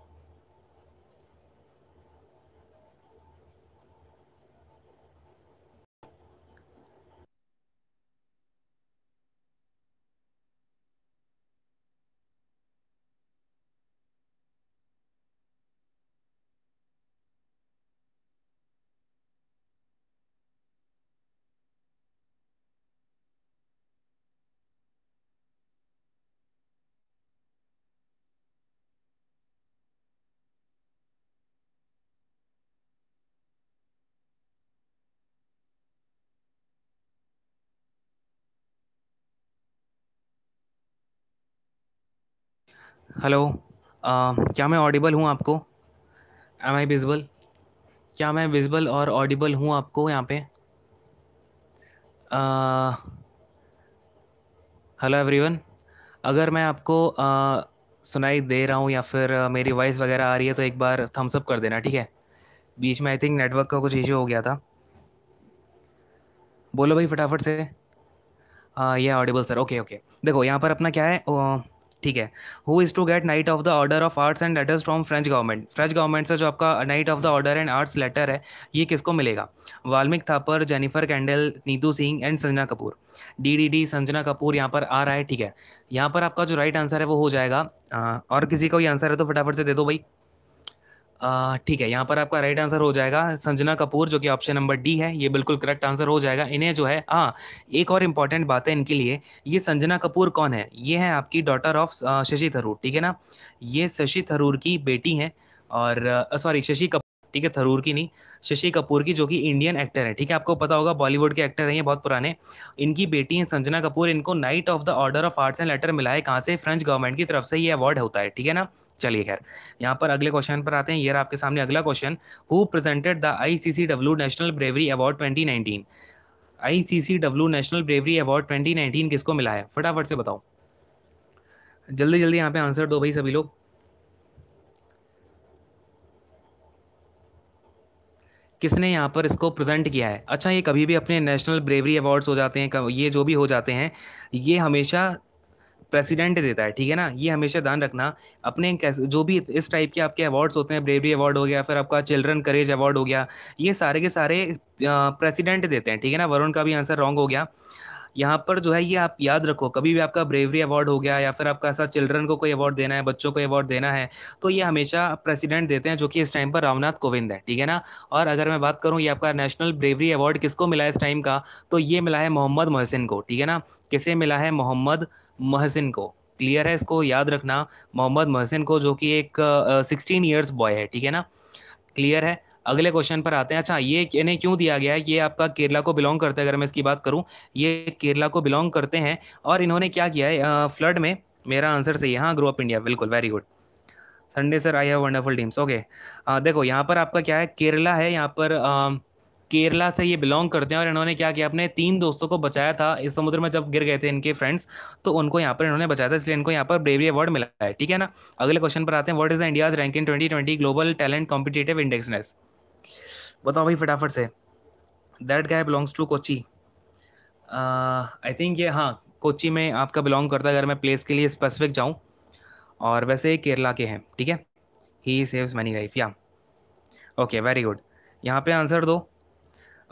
हेलो क्या मैं ऑडिबल हूँ आपको एम आई विजबल क्या मैं विजबल और ऑडिबल हूँ आपको यहाँ पे हेलो एवरीवन अगर मैं आपको uh, सुनाई दे रहा हूँ या फिर uh, मेरी वॉइस वगैरह आ रही है तो एक बार थम्सअप कर देना ठीक है बीच में आई थिंक नेटवर्क का कुछ इशू हो गया था बोलो भाई फटाफट से ये ऑडिबल सर ओके ओके देखो यहाँ पर अपना क्या है uh, ठीक है who is to get knight of the order of arts and letters from French government French government से जो आपका knight of the order and arts letter है ये किसको मिलेगा Valmik Thapar Jennifer Kendal Neetu Singh and Sanjna Kapoor D D D Sanjna Kapoor यहाँ पर आ रहा है ठीक है यहाँ पर आपका जो राइट आंसर है वो हो जाएगा और किसी का भी आंसर है तो फटाफट से दे दो भाई ठीक है यहाँ पर आपका राइट आंसर हो जाएगा संजना कपूर जो कि ऑप्शन नंबर डी है ये बिल्कुल करेक्ट आंसर हो जाएगा इन्हें जो है हाँ एक और इम्पॉर्टेंट बात है इनके लिए ये संजना कपूर कौन है ये है आपकी डॉटर ऑफ शशि थरूर ठीक है ना ये शशि थरूर की बेटी हैं और सॉरी शशि कपूर ठीक है थरूर की नहीं शशि कपूर की जो कि इंडियन एक्टर है ठीक है आपको पता होगा बॉलीवुड के एक्टर हैं ये बहुत पुराने इनकी बेटी हैं संजना कपूर इनको knight of the order of arts and letter मिला है कहाँ से फ्रेंच गवर्नमेंट की तरफ से ये अवार्ड होता है ठीक है ना चलिए खैर यहाँ पर अगले क्वेश्चन पर आते हैं ये आपके सामने अगला question who presented the ICCW national bravery award 2019 ICCW national bravery award 2019 किसको मिला है फटाफट से बताओ जल्दी जल्दी यहाँ पे आंसर दो भाई सभी लोग किसने यहाँ पर इसको प्रेजेंट किया है अच्छा ये कभी भी अपने नेशनल ब्रेवरी अवार्ड्स हो जाते हैं ये जो भी हो जाते हैं ये हमेशा प्रेसिडेंट देता है ठीक है ना ये हमेशा ध्यान रखना अपने जो भी इस टाइप के आपके अवार्ड्स होते हैं ब्रेवरी अवार्ड हो गया फिर आपका चिल्ड्रन करेज अवार्ड हो गया ये सारे के सारे प्रेसिडेंट देते हैं ठीक है ना वरुण का भी आंसर रॉन्ग हो गया यहाँ पर जो है ये आप याद रखो कभी भी आपका ब्रेवरी अवार्ड हो गया या फिर आपका ऐसा चिल्ड्रन को कोई अवार्ड देना है बच्चों को अवार्ड देना है तो ये हमेशा प्रेसिडेंट देते हैं जो कि इस टाइम पर रामनाथ कोविंद है ठीक है ना और अगर मैं बात करूँ ये आपका नेशनल ब्रेवरी अवार्ड किसको मिला है इस टाइम का तो ये मिला है मोहम्मद मोहसिन को ठीक है ना किसे मिला है मोहम्मद महसिन को क्लियर है इसको याद रखना मोहम्मद महसिन को जो कि एक सिक्सटीन ईयर्स बॉय है ठीक है ना क्लियर है अगले क्वेश्चन पर आते हैं अच्छा ये इन्हें क्यों दिया गया है ये आपका केरला को बिलोंग करते हैं अगर मैं इसकी बात करूं ये केरला को बिलोंग करते हैं और इन्होंने क्या किया है फ्लड में मेरा आंसर सही है हाँ ग्रो अप इंडिया बिल्कुल very good Sunday sir I have wonderful teams okay देखो यहाँ पर आपका क्या है केरला है यहाँ पर आ, केरला से ये बिलोंग करते हैं और इन्होंने क्या किया अपने तीन दोस्तों को बचाया था इस समुद्र में जब गिर गए थे इनके फ्रेंड्स तो उनको यहाँ पर इन्होंने बचाया था इसलिए इनको यहाँ पर ब्रेवरी अवार्ड मिला है ठीक है ना अगले क्वेश्चन पर आते हैं what is India's rank in twenty twenty global talent competitive index बताओ भाई फटाफट से that guy belongs to Kochi I think ये हाँ कोची में आपका बिलोंग करता है अगर मैं प्लेस के लिए स्पेसिफिक जाऊँ और वैसे केरला के हैं ठीक है ही सेव्स मनी लाइफ या ओके वेरी गुड यहाँ पे आंसर दो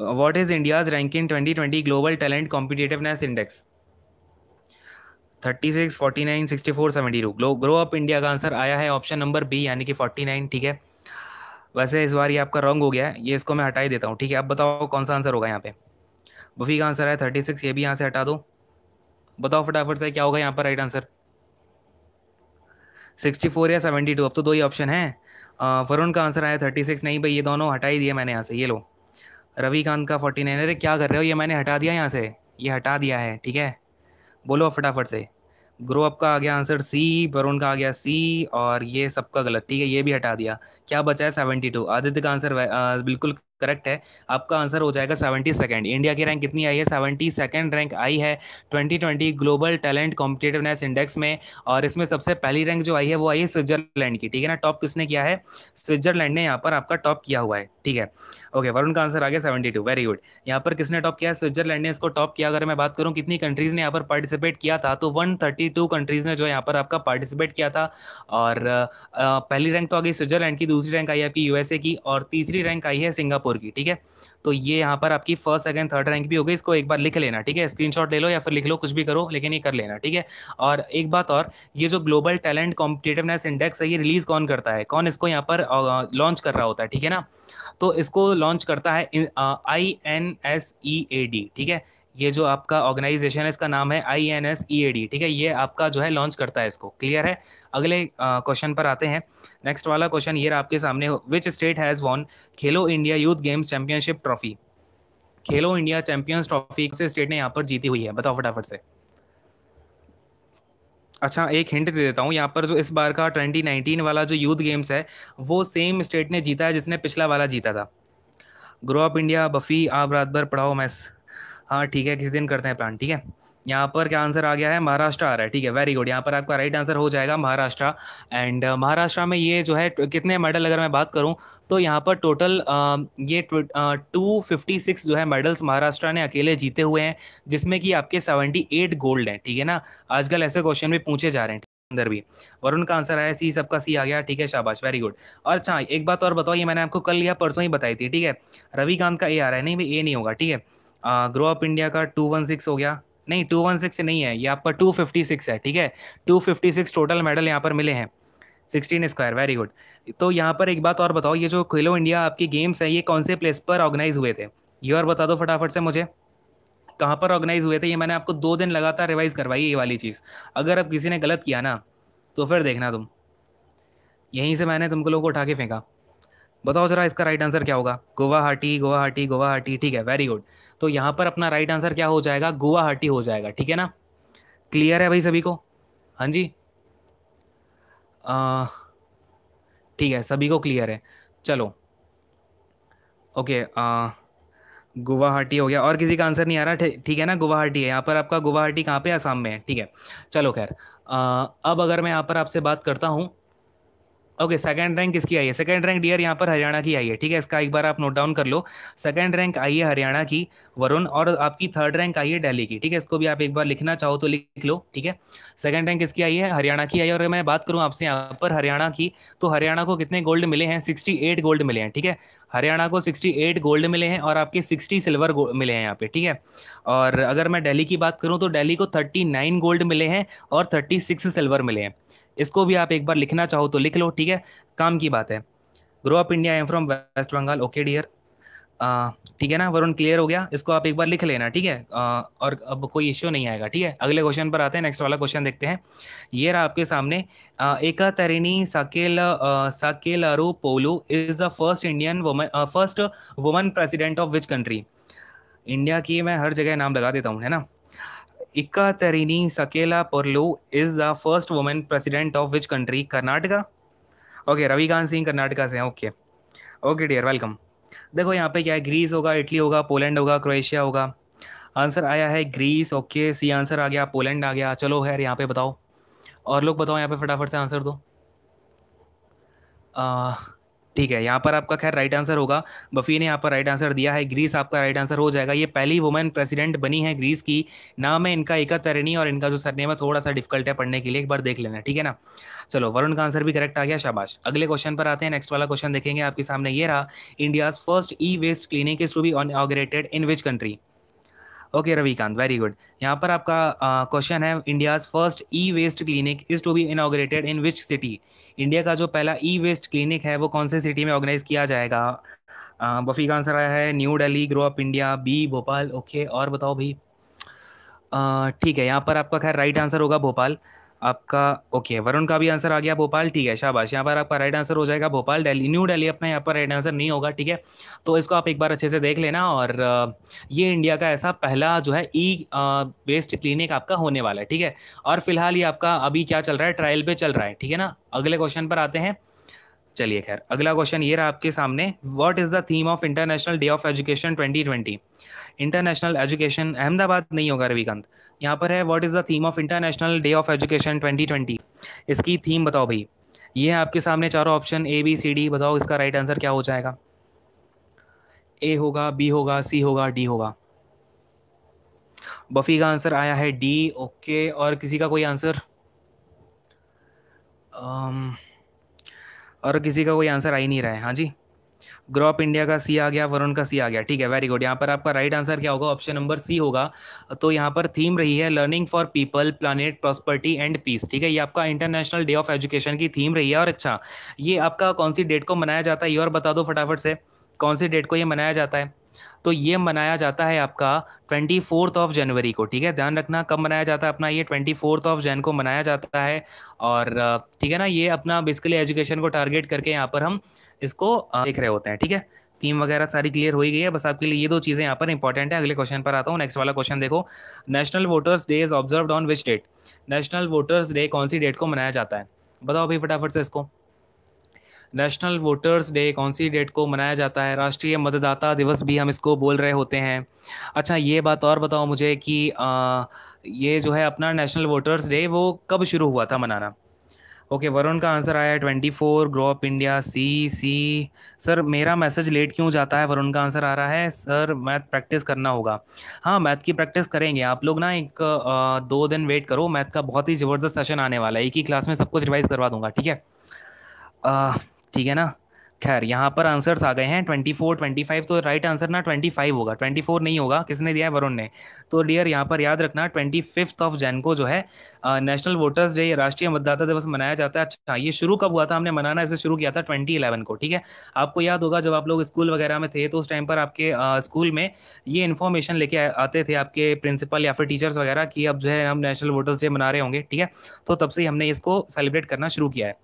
Uh, what is India's talent in 2020 Global Talent Competitiveness Index? 36, 49, 64, 72. ग्लो ग्रो अप इंडिया का आंसर आया है ऑप्शन नंबर बी यानी कि 49 ठीक है वैसे इस बार ये आपका रॉन्ग हो गया है ये इसको मैं हटा ही देता हूँ ठीक है अब बताओ कौन सा आंसर होगा यहाँ पे बफी का आंसर है 36 ये भी यहाँ से हटा दो बताओ फटाफट से क्या होगा यहाँ पर राइट आंसर 64 या 72 अब तो दो ही ऑप्शन है फरुण का आंसर आया सिक्स नहीं भाई ये दोनों हटा ही दिए मैंने यहाँ से ये लो रविकांत का फोर्टी नाइन अरे क्या कर रहे हो ये मैंने हटा दिया यहाँ से ये हटा दिया है ठीक है बोलो अब फटाफट से ग्रो अप का आ गया आंसर सी वरुण का आ गया सी और ये सबका गलत ठीक है ये भी हटा दिया क्या बचा है सेवेंटी टू आदित्य का आंसर बिल्कुल करेक्ट है आपका आंसर हो जाएगा सेवेंटी सेकेंड इंडिया की रैंक कितनी आई है सेवेंटी सेकेंड रैंक आई है twenty twenty global talent competitiveness index में और इसमें सबसे पहली रैंक जो आई है वो आई है स्विट्जरलैंड की ठीक है ना टॉप किसने किया है स्विट्जरलैंड ने यहाँ पर आपका टॉप किया हुआ है ठीक है ओके वरुण का आंसर आ गया सेवेंटी टू वेरी गुड यहाँ पर किसने टॉप किया स्विट्जरलैंड ने इसको टॉप किया अगर मैं बात करूँ कितनी कंट्रीज ने यहाँ पर पार्टिसिपेट किया था तो वन थर्टी टू कंट्रीज ने जो यहाँ पर आपका पार्टिसिपेट किया था और पहली रैंक तो आ गई स्विट्जरलैंड की दूसरी रैंक आई आपकी यूएसए की और तीसरी रैंक आई है सिंगापुर कोर की ठीक है तो ये यहाँ पर आपकी फर्स्ट सेकंड थर्ड रैंक भी हो गई इसको एक बार लिख लेना ठीक है स्क्रीनशॉट ले लो या फिर लिख लो कुछ भी करो लेकिन ये कर लेना ठीक है और एक बात और ये जो ग्लोबल टैलेंट कॉम्पिटेटिवनेस इंडेक्स है ये रिलीज कौन करता है कौन इसको यहाँ पर लॉन्च कर रहा होता है ठीक है ना तो इसको लॉन्च करता है I N S E A D ठीक है ये जो आपका ऑर्गेनाइजेशन है इसका नाम है I N S E A D ठीक है ये आपका जो है लॉन्च करता है इसको क्लियर है अगले क्वेश्चन पर आते हैं नेक्स्ट वाला क्वेश्चन ये आपके सामने which state has won Khelo India youth games championship trophy Khelo India champions trophy से स्टेट ने यहाँ पर जीती हुई है बताओ फटाफट से अच्छा एक हिंट दे देता हूँ यहाँ पर जो इस बार का 2019 वाला जो यूथ गेम्स है वो सेम स्टेट ने जीता है जिसने पिछला वाला जीता था ग्रो अप इंडिया बफी आप रात भर पढ़ाओ मैस हाँ ठीक है किसी दिन करते हैं प्लान ठीक है यहाँ पर क्या आंसर आ गया है महाराष्ट्र आ रहा है ठीक है वेरी गुड यहाँ पर आपका राइट आंसर हो जाएगा महाराष्ट्र एंड uh, महाराष्ट्र में ये जो है कितने मेडल अगर मैं बात करूँ तो यहाँ पर टोटल uh, ये टू फिफ्टी सिक्स जो है मेडल्स महाराष्ट्र ने अकेले जीते हुए हैं जिसमें कि आपके सेवेंटी एट गोल्ड हैं ठीक है ना आजकल ऐसे क्वेश्चन भी पूछे जा रहे हैं अंदर भी वरुण का आंसर आया सी सबका सी आ गया ठीक है शाबाश वेरी गुड और अच्छा एक बात और बताओ ये मैंने आपको कल या परसों ही बताई थी ठीक है रविकांत का ए आ रहा है नहीं भाई ए नहीं होगा ठीक है ग्रो अप इंडिया का टू वन सिक्स हो गया नहीं टू वन सिक्स नहीं है ये आपका टू फिफ्टी सिक्स है ठीक है two fifty six total medal यहाँ पर मिले हैं सिक्सटीन स्क्वायर वेरी गुड तो यहाँ पर एक बात और बताओ ये जो खेलो इंडिया आपकी गेम्स हैं ये कौन से प्लेस पर ऑर्गेनाइज हुए थे ये और बता दो फटाफट से मुझे कहाँ पर ऑर्गेनाइज हुए थे ये मैंने आपको दो दिन लगातार रिवाइज करवाई ये वाली चीज़ अगर अब किसी ने गलत किया ना तो फिर देखना तुम यहीं से मैंने तुमको लोगों को उठा के फेंका बताओ जरा इसका राइट आंसर क्या होगा गुवाहाटी गुवाहाटी गुवाहाटी ठीक है वेरी गुड तो यहाँ पर अपना राइट आंसर क्या हो जाएगा गुवाहाटी हो जाएगा ठीक है ना क्लियर है भाई सभी को हाँ जी ठीक है सभी को क्लियर है चलो ओके गुवाहाटी हो गया और किसी का आंसर नहीं आ रहा ठीक है ना गुवाहाटी है यहाँ पर आपका गुवाहाटी कहाँ पे आसाम में है ठीक है चलो खैर अब अगर मैं यहाँ पर आपसे बात करता हूँ ओके सेकंड रैंक किसकी आई है सेकंड रैंक डियर यहाँ पर हरियाणा की आई है ठीक है इसका एक बार आप नोट डाउन कर लो सेकंड रैंक आई है हरियाणा की वरुण और आपकी थर्ड रैंक आई है दिल्ली की ठीक है इसको भी आप एक बार लिखना चाहो तो लिख लो ठीक है सेकंड रैंक किसकी आई है हरियाणा की आई है और मैं बात करूँ आपसे यहाँ पर हरियाणा की तो हरियाणा को कितने गोल्ड मिले हैं सिक्सटी गोल्ड मिले हैं ठीक है हरियाणा को सिक्सटी गोल्ड मिले हैं और आपके सिक्सटी सिल्वर मिले हैं यहाँ पे ठीक है और अगर मैं डेली की बात करूँ तो डेली को थर्टी गोल्ड मिले हैं और थर्टी सिल्वर मिले हैं इसको भी आप एक बार लिखना चाहो तो लिख लो ठीक है काम की बात है grow up India I am from West Bengal okay dear ठीक है ना वरुण क्लियर हो गया इसको आप एक बार लिख लेना ठीक है uh, और अब कोई इश्यू नहीं आएगा ठीक है अगले क्वेश्चन पर आते हैं नेक्स्ट वाला क्वेश्चन देखते हैं ये रहा आपके सामने एका तरिणी साकेल साकेल अरु पोलू is the first Indian woman first woman president of which country India की मैं हर जगह नाम लगा देता हूँ है ना इकातरीनी सकेला Sakela is the first women president of which country Karnataka okay Ravi Ravikant Singh Karnataka से हैं ओके ओके डियर वेलकम देखो यहाँ पे क्या है ग्रीस होगा इटली होगा पोलैंड होगा क्रोएशिया होगा आंसर आया है ग्रीस ओके सी आंसर आ गया पोलैंड आ गया चलो खैर यहाँ पे बताओ और लोग बताओ यहाँ पे फटाफट से आंसर दो आ, uh, ठीक है यहाँ पर आपका खैर राइट आंसर होगा बफी ने यहाँ पर राइट आंसर दिया है ग्रीस आपका राइट आंसर हो जाएगा ये पहली वुमेन प्रेसिडेंट बनी है ग्रीस की नाम है इनका एक तैरनी और इनका जो सरनेम है थोड़ा सा डिफिकल्ट है पढ़ने के लिए एक बार देख लेना ठीक है ना चलो वरुण का आंसर भी करेक्ट आ गया शाबाश अगले क्वेश्चन पर आते हैं नेक्स्ट वाला क्वेश्चन देखेंगे आपके सामने ये रहा India's first e waste clinic is to be on in which country okay Ravikant very good यहाँ पर आपका क्वेश्चन है India's first e waste clinic is to be inaugurated in which city India का जो पहला ई वेस्ट क्लिनिक है वो कौन से सिटी में ऑर्गेनाइज किया जाएगा बफी का आंसर आया है New Delhi grow up India B Bhopal okay और बताओ भाई ठीक है यहाँ पर आपका खैर राइट आंसर होगा भोपाल आपका ओके वरुण का भी आंसर आ गया भोपाल ठीक है शाबाश यहाँ पर आपका राइट आंसर हो जाएगा भोपाल दिल्ली न्यू दिल्ली अपना यहाँ पर राइट आंसर नहीं होगा ठीक है तो इसको आप एक बार अच्छे से देख लेना और ये इंडिया का ऐसा पहला जो है ई वेस्ट क्लिनिक आपका होने वाला है ठीक है और फिलहाल ये आपका अभी क्या चल रहा है ट्रायल पे चल रहा है ठीक है ना अगले क्वेश्चन पर आते हैं चलिए खैर अगला क्वेश्चन ये रहा आपके सामने what is the theme of international day of education 2020 international education Ahmedabad नहीं होगा रविकांत यहाँ पर है what is the theme of international day of education 2020 इसकी थीम बताओ भाई ये है आपके सामने चारों option A B C D बताओ इसका राइट आंसर क्या हो जाएगा ए होगा बी होगा सी होगा डी होगा बफी का आंसर आया है डी ओके और किसी का कोई आंसर um, और किसी का कोई आंसर आ ही नहीं रहा है हाँ जी ग्रॉप इंडिया का सी आ गया वरुण का सी आ गया ठीक है वेरी गुड यहाँ पर आपका राइट आंसर क्या होगा ऑप्शन नंबर सी होगा तो यहाँ पर थीम रही है learning for people planet prosperity and peace ठीक है ये आपका इंटरनेशनल डे ऑफ एजुकेशन की थीम रही है और अच्छा ये आपका कौन सी डेट को मनाया जाता है ये और बता दो फटाफट से कौन सी डेट को ये मनाया जाता है तो ये मनाया जाता है आपका ट्वेंटी फोर्थ ऑफ जनवरी को ठीक है ध्यान रखना कब मनाया जाता है अपना ये ट्वेंटी फोर्थ ऑफ जैन को मनाया जाता है और ठीक है ना ये अपना बेसिकली एजुकेशन को टारगेट करके यहाँ पर हम इसको देख रहे होते हैं ठीक है थीम वगैरह सारी क्लियर हो ही गई है बस आपके लिए ये दो चीज़ें यहाँ पर इंपॉर्टेंट है अगले क्वेश्चन पर आता हूँ नेक्स्ट वाला क्वेश्चन देखो national voters day is observe on which date national voters day कौन सी डेट को मनाया जाता है बताओ अभी फटाफट से इसको नेशनल वोटर्स डे कौन सी डेट को मनाया जाता है राष्ट्रीय मतदाता दिवस भी हम इसको बोल रहे होते हैं अच्छा ये बात और बताओ मुझे कि आ, ये जो है अपना नेशनल वोटर्स डे वो कब शुरू हुआ था मनाना ओके वरुण का आंसर आया twenty four grow up India C C sir मेरा मैसेज लेट क्यों जाता है वरुण का आंसर आ रहा है सर मैथ प्रैक्टिस करना होगा हाँ मैथ की प्रैक्टिस करेंगे आप लोग ना एक आ, दो दिन वेट करो मैथ का बहुत ही ज़बरदस्त सेशन आने वाला है एक ही क्लास में सब कुछ रिवाइज करवा दूंगा ठीक है ठीक है ना खैर यहाँ पर आंसर्स आ गए हैं 24, 25 तो राइट आंसर ना 25 होगा 24 नहीं होगा किसने दिया है वरुण ने तो डियर यहाँ पर याद रखना ट्वेंटी फिफ्थ ऑफ जैन को जो है नेशनल वोटर्स डे राष्ट्रीय मतदाता दिवस मनाया जाता है अच्छा ये शुरू कब हुआ था हमने मनाना इसे शुरू किया था 2011 को ठीक है आपको याद होगा जब आप लोग स्कूल वगैरह में थे तो उस टाइम पर आपके स्कूल में ये इन्फॉर्मेशन लेके आते थे आपके प्रिंसिपल या फिर टीचर्स वगैरह कि अब जो है हम नेशनल वोटर्स डे मना रहे होंगे ठीक है तो तब से हमने इसको सेलिब्रेट करना शुरू किया है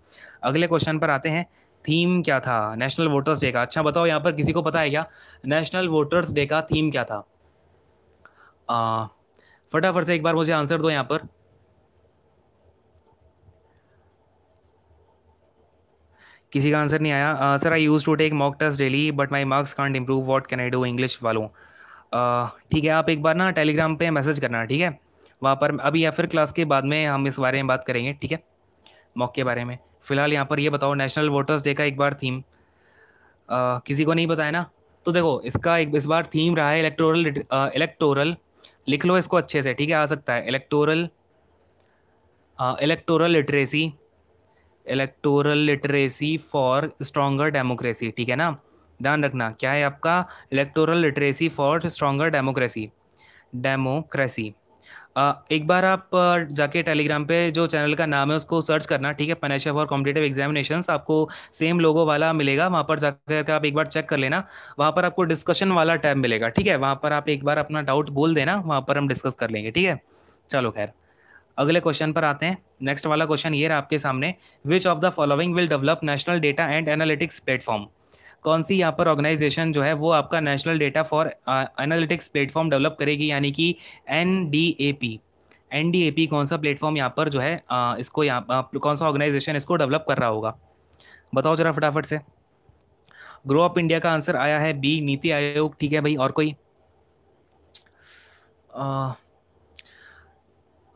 अगले क्वेश्चन पर आते हैं थीम क्या था नेशनल वोटर्स डे का अच्छा बताओ यहाँ पर किसी को पता है क्या नेशनल वोटर्स डे का थीम क्या था फटाफट से एक बार मुझे आंसर दो यहाँ पर किसी का आंसर नहीं आया sir I use to take mock test daily but my marks can't improve what can I do English वालों ठीक है आप एक बार ना टेलीग्राम पे मैसेज करना ठीक है वहाँ पर अभी या फिर क्लास के बाद में हम इस बारे में बात करेंगे ठीक है मॉक के बारे में फिलहाल यहाँ पर ये बताओ नेशनल वोटर्स डे का एक बार थीम आ, किसी को नहीं बताया ना तो देखो इसका एक इस बार थीम रहा है इलेक्टोरल इलेक्टोरल लिख लो इसको अच्छे से ठीक है आ सकता है electoral electoral literacy electoral literacy for stronger democracy ठीक है ना ध्यान रखना क्या है आपका electoral literacy for stronger democracy democracy एक बार आप जाके टेलीग्राम पे जो चैनल का नाम है उसको सर्च करना ठीक है पनेशा फॉर कॉम्पिटेटिव एग्जामिनेशन आपको सेम लोगो वाला मिलेगा वहाँ पर जाकर आप एक बार चेक कर लेना वहाँ पर आपको डिस्कशन वाला टैब मिलेगा ठीक है वहाँ पर आप एक बार अपना डाउट बोल देना वहाँ पर हम डिस्कस कर लेंगे ठीक है चलो खैर अगले क्वेश्चन पर आते हैं नेक्स्ट वाला क्वेश्चन ये रहा आपके सामने which of the following will develop national data and analytics platform कौन सी यहाँ पर ऑर्गेनाइजेशन जो है वो आपका national data for analytics platform develop करेगी यानी कि N D A P N D A P कौन सा प्लेटफॉर्म यहाँ पर जो है आ, uh, इसको यहाँ uh, कौन सा ऑर्गेनाइजेशन इसको डेवलप कर रहा होगा बताओ जरा फटाफट से ग्रो अप इंडिया का आंसर आया है बी नीति आयोग ठीक है भाई और कोई आ, uh,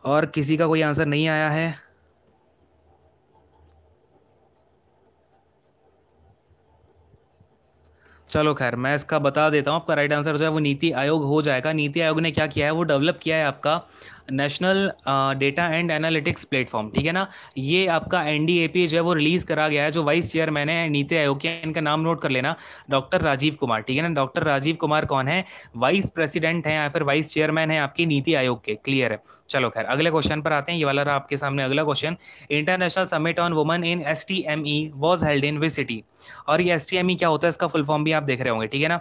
और किसी का कोई आंसर नहीं आया है चलो खैर मैं इसका बता देता हूँ आपका राइट आंसर जो है वो नीति आयोग हो जाएगा नीति आयोग ने क्या किया है वो डेवलप किया है आपका national data and analytics platform ठीक है ना ये आपका एन जो है वो रिलीज करा गया है जो वाइस चेयरमैन है नीति आयोग के इनका नाम नोट कर लेना डॉक्टर राजीव कुमार ठीक है ना डॉक्टर राजीव कुमार कौन है वाइस प्रेसिडेंट है या फिर वाइस चेयरमैन है आपकी नीति आयोग के क्लियर है चलो खैर अगले क्वेश्चन पर आते हैं ये वाला रहा आपके सामने अगला question international summit on women in S T E M was held in which city और ये एस टी एम ई क्या होता है इसका फुल फॉर्म भी आप देख रहे होंगे ठीक है ना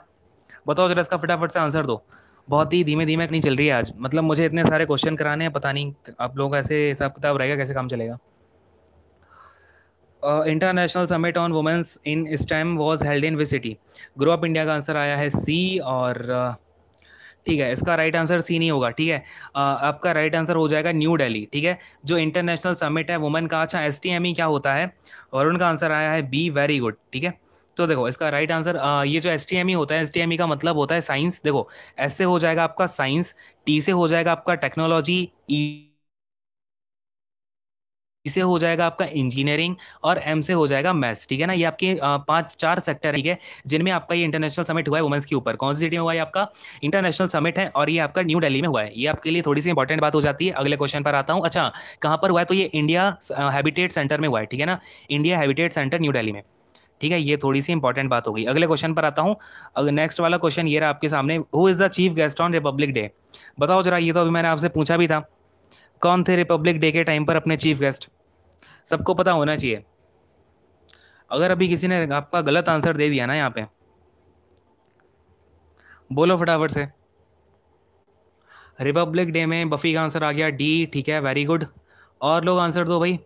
बताओ जरा इसका फटाफट से आंसर दो बहुत ही धीमे धीमे नहीं चल रही है आज मतलब मुझे इतने सारे क्वेश्चन कराने हैं पता नहीं आप लोगों का ऐसे हिसाब किताब रहेगा कैसे काम चलेगा international summit on womens in इस टाइम was held in which city grow up India का आंसर आया है सी और ठीक है इसका राइट आंसर सी नहीं होगा ठीक है आपका राइट आंसर हो जाएगा न्यू दिल्ली ठीक है जो इंटरनेशनल समिट है वुमेन का अच्छा एस e क्या होता है और उनका आंसर आया है बी वेरी गुड ठीक है तो देखो इसका राइट आंसर ये जो एस e होता है एस e का मतलब होता है साइंस देखो एस से हो जाएगा आपका साइंस टी से हो जाएगा आपका टेक्नोलॉजी ई e से हो जाएगा आपका इंजीनियरिंग और एम से हो जाएगा मैथ्स ठीक है ना ये आपके पांच चार सेक्टर ठीक है जिनमें आपका ये इंटरनेशनल समिट हुआ है वुमेंस के ऊपर कौन सी सिटी में हुआ है आपका इंटरनेशनल समिट है और ये आपका न्यू दिल्ली में हुआ है ये आपके लिए थोड़ी सी इंपॉर्टेंट बात हो जाती है अगले क्वेश्चन पर आता हूँ अच्छा कहाँ पर हुआ है तो ये इंडिया हैबिटेट सेंटर में हुआ है ठीक है ना India habitat centre New Delhi में ठीक है ये थोड़ी सी इंपॉर्टेंट बात हो गई अगले क्वेश्चन पर आता हूँ नेक्स्ट वाला क्वेश्चन ये रहा आपके सामने who is the chief guest on Republic Day बताओ जरा ये तो अभी मैंने आपसे पूछा भी था कौन थे रिपब्लिक डे के टाइम पर अपने चीफ गेस्ट सबको पता होना चाहिए अगर अभी किसी ने आपका गलत आंसर दे दिया ना यहाँ पे बोलो फटाफट से रिपब्लिक डे में बफ़ी का आंसर आ गया डी ठीक है वेरी गुड और लोग आंसर दो भाई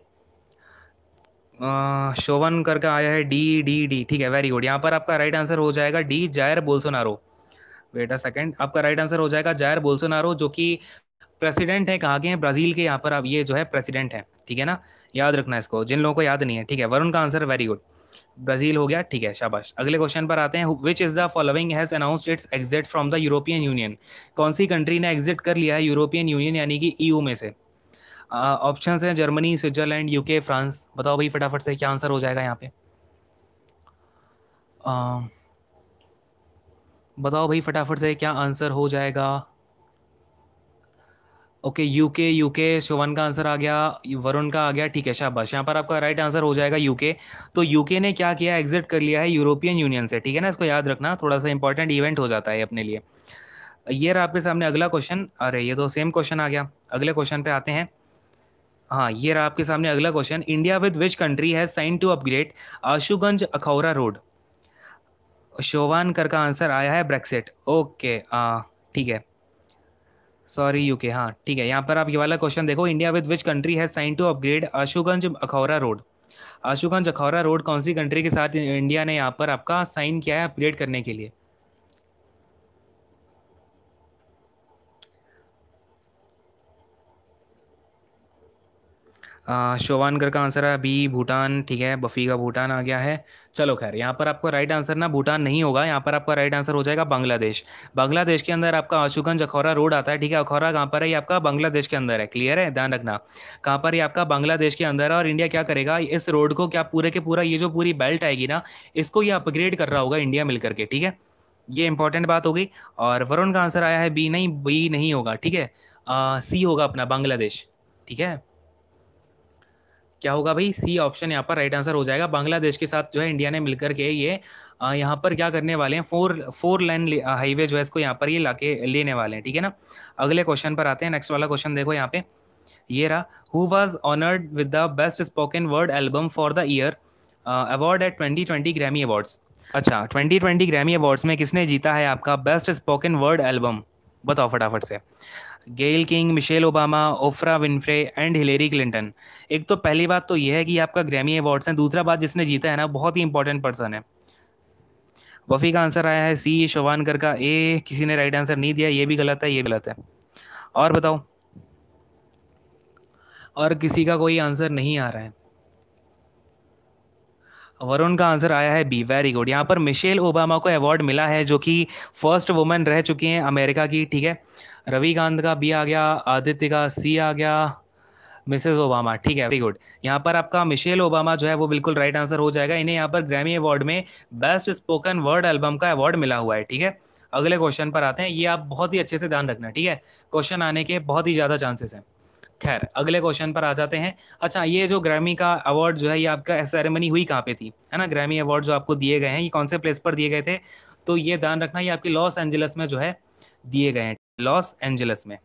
शोवन करके आया है डी डी डी ठीक है वेरी गुड यहाँ पर आपका राइट आंसर हो जाएगा D Jair Bolsonaro wait a second आपका राइट आंसर हो जाएगा जायर बोल्सोनारो जो कि प्रेसिडेंट है कहाँ के हैं ब्राज़ील के यहाँ पर आप ये जो है प्रेसिडेंट है ठीक है ना याद रखना इसको जिन लोगों को याद नहीं है ठीक है वरुण का आंसर वेरी गुड ब्राज़ील हो गया ठीक है शाबाश अगले क्वेश्चन पर आते हैं which is the following has announced its exit from the European Union कौन सी कंट्री ने एग्जिट कर लिया है यूरोपियन यूनियन यानी कि ईयू e में से ऑप्शन हैं जर्मनी स्विट्जरलैंड यूके फ्रांस बताओ भाई फटाफट से क्या आंसर हो जाएगा यहाँ पे आ, बताओ भाई फटाफट से क्या आंसर हो जाएगा ओके यूके यूके शोवन का आंसर आ गया वरुण का आ गया ठीक है शाबाश यहाँ पर आपका राइट आंसर हो जाएगा यूके तो यूके ने क्या किया एग्जिट कर लिया है यूरोपियन यूनियन से ठीक है ना इसको याद रखना थोड़ा सा इंपॉर्टेंट इवेंट हो जाता है अपने लिए ये रहा आपके सामने अगला क्वेश्चन अरे ये तो सेम क्वेश्चन आ गया अगले क्वेश्चन पे आते हैं हाँ ये रहा आपके सामने अगला question India with which country has sign to upgrade Ashuganj Akhaura road शोवान कर का आंसर आया है ब्रेक्सिट ओके ठीक है सॉरी यूके हाँ ठीक है यहाँ पर आप ये वाला क्वेश्चन देखो India with which country has sign to upgrade Ashuganj Akhaura road Ashuganj Akhaura road कौन सी कंट्री के साथ इंडिया ने यहाँ पर आपका साइन किया है अपग्रेड करने के लिए शोवानगर का आंसर है बी भूटान ठीक है बफी का भूटान आ गया है चलो खैर यहाँ पर आपका राइट आंसर ना भूटान नहीं होगा यहाँ पर आपका राइट आंसर हो जाएगा बांग्लादेश बांग्लादेश के अंदर आपका आशुगंज अखौरा रोड आता है ठीक है अखौरा कहाँ पर है ये आपका बांग्लादेश के अंदर है क्लियर है ध्यान रखना कहाँ पर ये आपका बांग्लादेश के अंदर है और इंडिया क्या करेगा इस रोड को क्या पूरे के पूरा ये जो पूरी बेल्ट आएगी ना इसको ये अपग्रेड कर रहा होगा इंडिया मिल करके ठीक है ये इंपॉर्टेंट बात होगी और वरुण का आंसर आया है बी नहीं बी नहीं होगा ठीक है सी होगा अपना बांग्लादेश ठीक है क्या होगा भाई सी ऑप्शन यहाँ पर राइट आंसर हो जाएगा बांग्लादेश के साथ जो है इंडिया ने मिलकर के ये यहाँ पर क्या करने वाले हैं फोर फोर लाइन हाईवे जो है इसको यहाँ पर ये लाके लेने वाले हैं ठीक है ना अगले क्वेश्चन पर आते हैं नेक्स्ट वाला क्वेश्चन देखो यहाँ पे ये रहा who was honoured with the best spoken word album for the year award at twenty twenty Grammy awards अच्छा ट्वेंटी ट्वेंटी ग्रैमी अवार्ड्स में किसने जीता है आपका बेस्ट स्पोकन वर्ड एल्बम बताओ फटाफट से Gayle King Michelle Obama Oprah Winfrey and Hillary Clinton एक तो पहली बात तो यह है कि आपका ग्रैमी अवार्ड्स हैं दूसरा बात जिसने जीता है ना बहुत ही इंपॉर्टेंट पर्सन है वफ़ी का आंसर आया है सी शोवानकर का ए किसी ने राइट आंसर नहीं दिया ये भी गलत है ये गलत है और बताओ और किसी का कोई आंसर नहीं आ रहा है वरुण का आंसर आया है बी वेरी गुड यहाँ पर मिशेल ओबामा को अवार्ड मिला है जो कि फर्स्ट वुमेन रह चुकी हैं अमेरिका की ठीक है रवि रविकांत का बी आ गया आदित्य का सी आ गया मिसेज ओबामा ठीक है वेरी गुड यहाँ पर आपका मिशेल ओबामा जो है वो बिल्कुल राइट आंसर हो जाएगा इन्हें यहाँ पर ग्रैमी अवार्ड में बेस्ट स्पोकन वर्ड एल्बम का अवार्ड मिला हुआ है ठीक है अगले क्वेश्चन पर आते हैं ये आप बहुत ही अच्छे से ध्यान रखना ठीक है क्वेश्चन आने के बहुत ही ज़्यादा चांसेस हैं खैर अगले क्वेश्चन पर आ जाते हैं अच्छा ये जो ग्रैमी का अवार्ड जो है ये आपका सेरेमनी हुई कहाँ पे थी है ना ग्रैमी अवार्ड जो आपको दिए गए हैं ये कौन से प्लेस पर दिए गए थे तो ये ध्यान रखना ये आपके लॉस एंजल्स में जो है दिए गए हैं लॉस एंजल्स में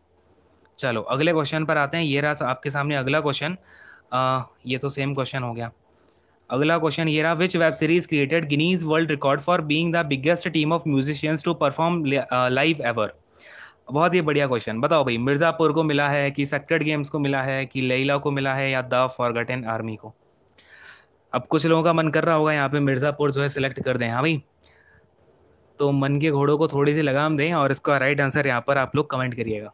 चलो अगले क्वेश्चन पर आते हैं ये रहा आपके सामने अगला क्वेश्चन ये तो सेम क्वेश्चन हो गया अगला क्वेश्चन ये रहा which web series created Guinness world record for being the biggest team of musicians to perform live ever बहुत ही बढ़िया क्वेश्चन बताओ भाई मिर्जापुर को मिला है कि सेक्टेड गेम्स को मिला है कि लेला को मिला है या द फॉरगटन आर्मी को अब कुछ लोगों का मन कर रहा होगा यहाँ पे मिर्जापुर जो है सिलेक्ट कर दें हाँ भाई तो मन के घोड़ों को थोड़ी सी लगाम दें और इसका राइट आंसर यहाँ पर आप लोग कमेंट करिएगा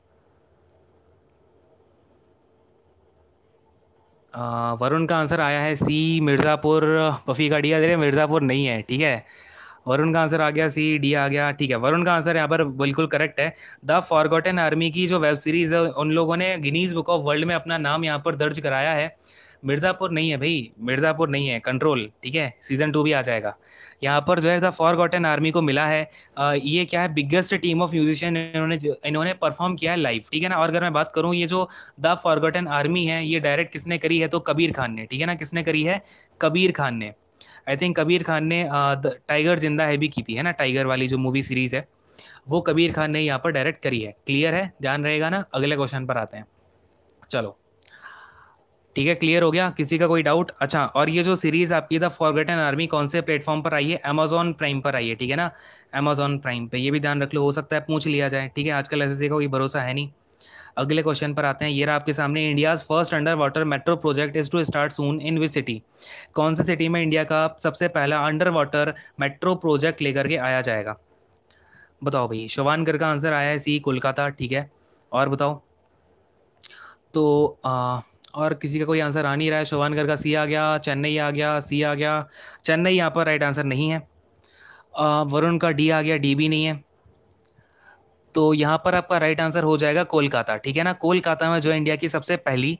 वरुण का आंसर आया है सी मिर्ज़ापुर पफी का डिया दे रहे मिर्ज़ापुर नहीं है ठीक है वरुण का आंसर आ गया सी डी आ गया ठीक है वरुण का आंसर यहाँ पर बिल्कुल करेक्ट है द फॉरगॉटन आर्मी की जो वेब सीरीज है उन लोगों ने गिनीज बुक ऑफ वर्ल्ड में अपना नाम यहाँ पर दर्ज कराया है मिर्ज़ापुर नहीं है भाई मिर्ज़ापुर नहीं है कंट्रोल ठीक है सीज़न टू भी आ जाएगा यहाँ पर जो है द फॉर गॉटन आर्मी को मिला है आ, ये क्या है बिगेस्ट टीम ऑफ म्यूजिशियन इन्होंने इन्होंने परफॉर्म किया है लाइव ठीक है ना और अगर मैं बात करूँ ये जो द फॉरगॉटन आर्मी है ये डायरेक्ट किसने करी है तो कबीर खान ने ठीक है ना किसने करी है कबीर खान ने आई थिंक कबीर खान ने टाइगर जिंदा है भी की थी है ना टाइगर वाली जो मूवी सीरीज है वो कबीर खान ने यहाँ पर डायरेक्ट करी है क्लियर है ध्यान रहेगा ना अगले क्वेश्चन पर आते हैं चलो ठीक है क्लियर हो गया किसी का कोई डाउट अच्छा और ये जो सीरीज आपकी द फॉरगेटन आर्मी कौन से प्लेटफॉर्म पर आई है अमेजोन प्राइम पर आई है ठीक है ना अमेजोन प्राइम पे ये भी ध्यान रख लो हो सकता है पूछ लिया जाए ठीक है आजकल ऐसे कोई भरोसा है नहीं अगले क्वेश्चन पर आते हैं ये रहा आपके सामने India's first under water metro project is to start soon in which city कौन से सिटी में इंडिया का सबसे पहला अंडर वाटर मेट्रो प्रोजेक्ट लेकर के आया जाएगा बताओ भाई शवानगढ़ का आंसर आया है सी कोलकाता ठीक है और बताओ तो आ, और किसी का कोई आंसर आ नहीं रहा है शोभानगढ़ का सी आ गया चेन्नई आ गया सी आ गया चेन्नई यहाँ पर राइट आंसर नहीं है वरुण का डी आ गया डी भी नहीं है तो यहाँ पर आपका राइट आंसर हो जाएगा कोलकाता ठीक है ना कोलकाता में जो इंडिया की सबसे पहली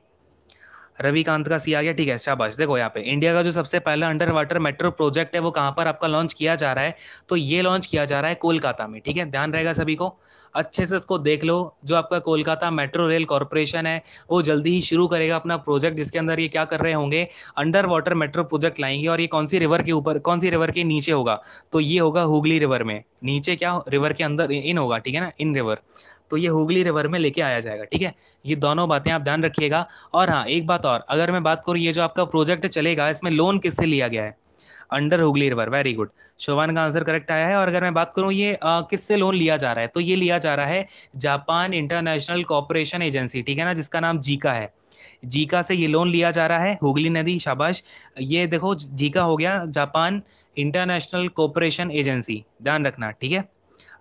रविकांत का सी आ गया ठीक है शाबाश देखो यहाँ पे इंडिया का जो सबसे पहला अंडर वाटर मेट्रो प्रोजेक्ट है वो कहाँ पर आपका लॉन्च किया जा रहा है तो ये लॉन्च किया जा रहा है कोलकाता में ठीक है ध्यान रहेगा सभी को अच्छे से इसको देख लो जो आपका कोलकाता मेट्रो रेल कॉरपोरेशन है वो जल्दी ही शुरू करेगा अपना प्रोजेक्ट जिसके अंदर ये क्या कर रहे होंगे अंडर वाटर मेट्रो प्रोजेक्ट लाएंगे और ये कौन सी रिवर के ऊपर कौन सी रिवर के नीचे होगा तो ये होगा हुगली रिवर में नीचे क्या रिवर के अंदर इन होगा ठीक है ना इन रिवर तो ये हुगली रिवर में लेके आया जाएगा ठीक है ये दोनों बातें आप ध्यान रखिएगा और हाँ एक बात और अगर मैं बात करूँ ये जो आपका प्रोजेक्ट चलेगा इसमें लोन किससे लिया गया है under Hooghly river very good Shovan का आंसर करेक्ट आया है और अगर मैं बात करूँ ये किससे लोन लिया जा रहा है तो ये लिया जा रहा है जापान इंटरनेशनल कॉपरेशन एजेंसी ठीक है ना जिसका नाम जीका है जीका से ये लोन लिया जा रहा है हुगली नदी शाबाश ये देखो जीका हो गया जापान इंटरनेशनल कॉपरेशन एजेंसी ध्यान रखना ठीक है